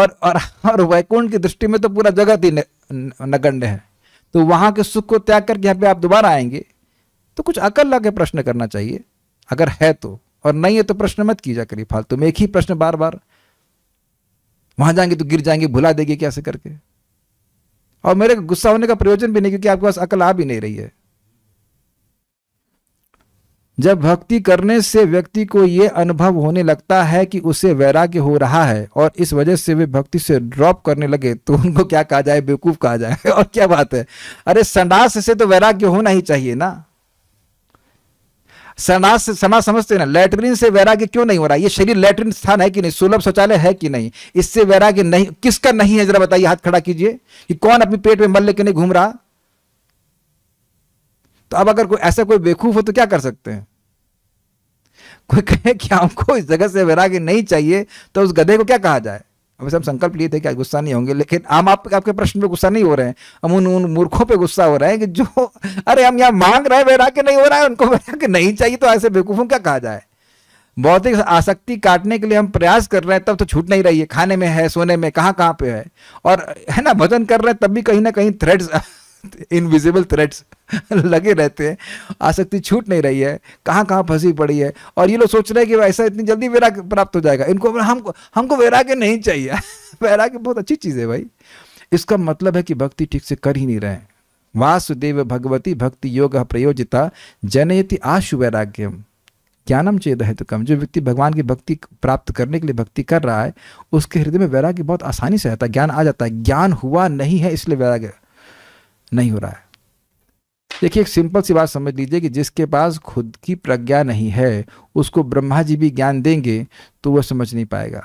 और और, और वैकुंठ की दृष्टि में तो पूरा जगत ही नगण्य है तो वहाँ के सुख को त्याग करके यहाँ पे आप दोबारा आएंगे तो कुछ अकल ला के प्रश्न करना चाहिए अगर है तो और नहीं है तो प्रश्न मत कीजा करिए फालतू में एक ही प्रश्न बार बार वहां जाएंगे तो गिर जाएंगे भुला देगी कैसे करके और मेरे गुस्सा होने का प्रयोजन भी नहीं क्योंकि आपके पास अकल आ भी नहीं रही है जब भक्ति करने से व्यक्ति को यह अनुभव होने लगता है कि उसे वैराग्य हो रहा है और इस वजह से वे भक्ति से ड्रॉप करने लगे तो उनको क्या कहा जाए बेवकूफ कहा जाए और क्या बात है अरे संडास से तो वैराग्य होना ही चाहिए ना समाज समाज समझते ना लेटरिन से वैराग्य क्यों नहीं हो रहा ये शरीर लेटरिन स्थान है कि नहीं सुलभ शौचालय है कि नहीं इससे वैराग्य नहीं किसका नहीं है जरा बताइए हाथ खड़ा कीजिए कि कौन अपने पेट में मल लेके नहीं घूम रहा तो अब अगर कोई ऐसा कोई बेवकूफ हो तो क्या कर सकते हैं कोई कहे कि हमको इस जगह से वैराग्य नहीं चाहिए तो उस गधे को क्या कहा जाए वैसे हम संकल्प लिए थे कि गुस्सा नहीं होंगे लेकिन हम आप, आपके प्रश्न पे गुस्सा नहीं हो रहे हैं हम उन उन मूर्खों पे गुस्सा हो रहे हैं कि जो अरे हम यहाँ मांग रहे हैं के नहीं हो रहा है उनको के नहीं चाहिए तो ऐसे बेवकूफ़ों क्या कहा जाए भौतिक आसक्ति काटने के लिए हम प्रयास कर रहे हैं तब तो छूट नहीं रही है खाने में है सोने में कहाँ कहाँ पे है और है ना भजन कर रहे हैं तब भी कहीं ना कहीं थ्रेड्स इनविजिबल थ्रेट्स लगे रहते हैं आसक्ति छूट नहीं रही है कहाँ कहाँ फंसी पड़ी है और ये लोग सोच रहे हैं कि ऐसा इतनी जल्दी वैराग्य प्राप्त हो जाएगा इनको हमको हमको वैराग्य नहीं चाहिए वैराग्य बहुत अच्छी चीज़ है भाई इसका मतलब है कि भक्ति ठीक से कर ही नहीं रहे वासुदेव भगवती भक्ति योग प्रयोजिता जनयति आशु वैराग्यम ज्ञानम चेद है तो कम जो व्यक्ति भगवान की भक्ति प्राप्त करने के लिए भक्ति कर रहा है उसके हृदय में वैराग्य बहुत आसानी से आता है ज्ञान आ जाता है ज्ञान हुआ नहीं है इसलिए वैराग्य नहीं हो रहा है देखिए एक सिंपल सी बात समझ लीजिए कि जिसके पास खुद की प्रज्ञा नहीं है उसको ब्रह्मा जी भी ज्ञान देंगे तो वह समझ नहीं पाएगा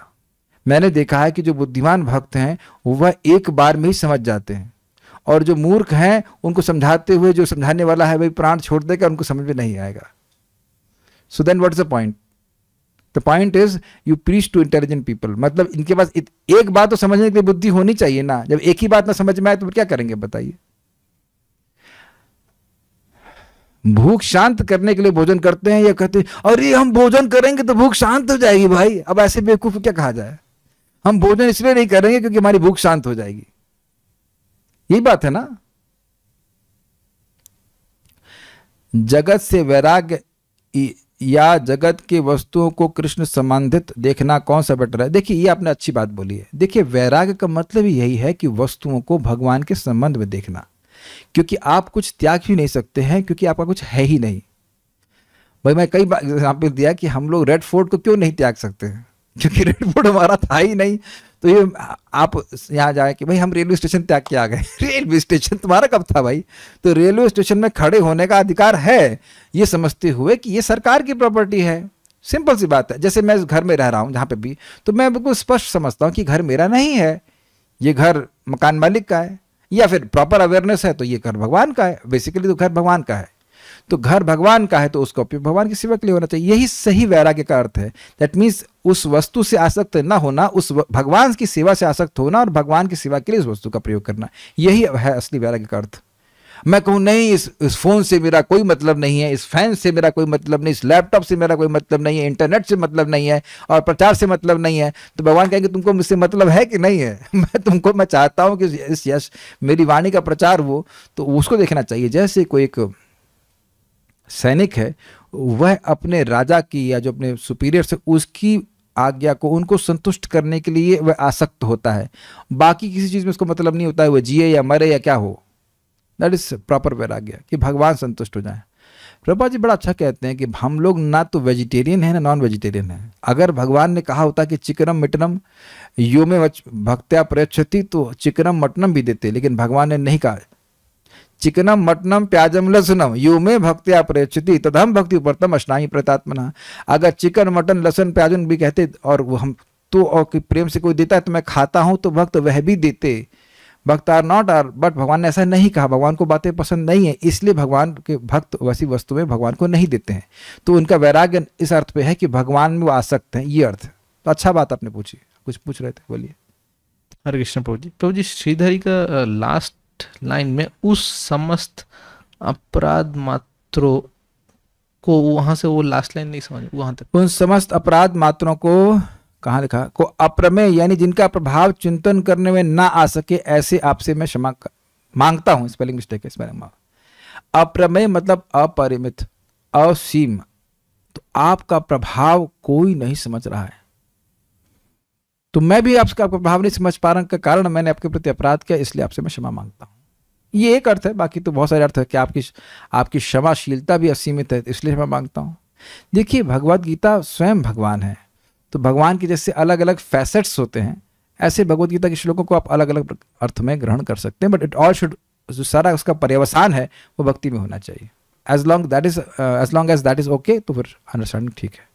मैंने देखा है कि जो बुद्धिमान भक्त हैं वह एक बार में ही समझ जाते हैं और जो मूर्ख हैं उनको समझाते हुए जो समझाने वाला है वही प्राण छोड़ देगा उनको समझ में नहीं आएगा so then what is the point the point is you preach to intelligent people मतलब इनके पास एक बात तो समझने के लिए बुद्धि होनी चाहिए ना जब एक ही बात ना समझ में आए तो क्या करेंगे बताइए भूख शांत करने के लिए भोजन करते हैं या कहते हैं अरे हम भोजन करेंगे तो भूख शांत हो जाएगी भाई अब ऐसे बेवकूफ क्या कहा जाए हम भोजन इसलिए नहीं करेंगे क्योंकि हमारी भूख शांत हो जाएगी यही बात है ना जगत से वैराग्य या जगत के वस्तुओं को कृष्ण संबंधित देखना कौन सा बेटर है देखिए ये आपने अच्छी बात बोली है देखिए वैराग्य का मतलब यही है कि वस्तुओं को भगवान के संबंध में देखना क्योंकि आप कुछ त्याग ही नहीं सकते हैं क्योंकि आपका कुछ है ही नहीं भाई मैं कई बार एग्जाम्पल दिया कि हम लोग रेड फोर्ट को क्यों नहीं त्याग सकते क्योंकि रेड फोर्ट हमारा था ही नहीं तो ये आप यहाँ जाए कि भाई हम रेलवे स्टेशन त्याग के आ गए रेलवे स्टेशन तुम्हारा कब था भाई तो रेलवे स्टेशन में खड़े होने का अधिकार है ये समझते हुए कि ये सरकार की प्रॉपर्टी है सिंपल सी बात है जैसे मैं घर में रह रहा हूँ जहाँ पे भी तो मैं बिल्कुल स्पष्ट समझता हूँ कि घर मेरा नहीं है ये घर मकान मालिक का है या फिर प्रॉपर अवेयरनेस है तो ये घर भगवान का है बेसिकली तो घर भगवान का है तो घर भगवान का है तो उसका उपयोग भगवान की सेवा के लिए होना चाहिए यही सही वैराग्य का अर्थ है दैट मीन्स उस वस्तु से आसक्त न होना उस भगवान की सेवा से आसक्त होना और भगवान की सेवा के लिए उस वस्तु का प्रयोग करना यही है असली वैराग्य का अर्थ मैं कहूँ नहीं इस इस फ़ोन से मेरा कोई मतलब नहीं है इस फैन से मेरा कोई मतलब नहीं इस लैपटॉप से मेरा कोई मतलब नहीं है इंटरनेट से मतलब नहीं है और प्रचार से मतलब नहीं है तो भगवान कहेंगे तुमको मुझसे मतलब है कि नहीं है मैं तुमको मैं चाहता हूँ कि इस यश मेरी वाणी का प्रचार हो तो उसको देखना चाहिए जैसे कोई एक सैनिक है वह अपने राजा की या जो अपने सुपीरियर है उसकी आज्ञा को उनको संतुष्ट करने के लिए वह आसक्त होता है बाकी किसी चीज़ में उसको मतलब नहीं होता है वह जिए या मरे या क्या हो दैट इज प्रॉपर वैराग्य कि भगवान संतुष्ट हो जाए प्रभा जी बड़ा अच्छा कहते हैं कि हम लोग ना तो वेजिटेरियन हैं ना नॉन वेजिटेरियन हैं अगर भगवान ने कहा होता कि चिकनम मिटनम यो में भक्त्या प्रयक्षति तो चिकनम मटनम भी देते लेकिन भगवान ने नहीं कहा चिकनम मटनम प्याजम लसनम यो में भक्त्या प्रयक्षति तदम भक्ति उपरतम स्नायी प्रतात्मना अगर चिकन मटन लसन प्याजन भी कहते और वो हम तो और प्रेम से कोई देता है तो मैं खाता हूँ तो भक्त वह भी देते भक्त आर नॉट आर बट भगवान ने ऐसा नहीं कहा भगवान को बातें पसंद नहीं है इसलिए भगवान के भक्त वैसी वस्तु में भगवान को नहीं देते हैं तो उनका वैराग्य इस अर्थ पे है कि भगवान में वो आ सकते हैं ये अर्थ तो अच्छा बात आपने पूछी कुछ पूछ रहे थे बोलिए हरे कृष्ण प्रभु जी प्रभु जी श्रीधरी का लास्ट लाइन में उस समस्त अपराध मात्रों को वहां से वो लास्ट लाइन नहीं समझ वहां तक उन समस्त अपराध मात्रों को कहा लिखा को अप्रमेय यानी जिनका प्रभाव चिंतन करने में ना आ सके ऐसे आपसे मैं क्षमा मांगता हूं स्पेलिंग मिस्टेक है स्पेलिंग अप्रमेय मतलब अपरिमित असीम तो आपका प्रभाव कोई नहीं समझ रहा है तो मैं भी आपका आपका प्रभाव नहीं समझ पा रहा का कारण मैंने आपके प्रति अपराध किया इसलिए आपसे मैं क्षमा मांगता हूं ये एक अर्थ है बाकी तो बहुत सारे अर्थ है कि आपकी आपकी क्षमाशीलता भी असीमित है इसलिए मैं मांगता हूं देखिए भगवत गीता स्वयं भगवान है तो भगवान के जैसे अलग अलग फैसेट्स होते हैं ऐसे भगवदगीता के श्लोकों को आप अलग अलग अर्थ में ग्रहण कर सकते हैं बट इट ऑल शुड जो सारा उसका पर्यवसान है वो भक्ति में होना चाहिए as long that is as long as that is okay तो फिर अंडरस्टैंडिंग ठीक है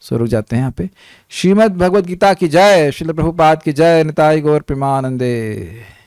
सो so, रुक जाते हैं यहाँ पे श्रीमद भगवद गीता की जय श्रील प्रभुपाद की जय निताई गौर प्रेमानंदे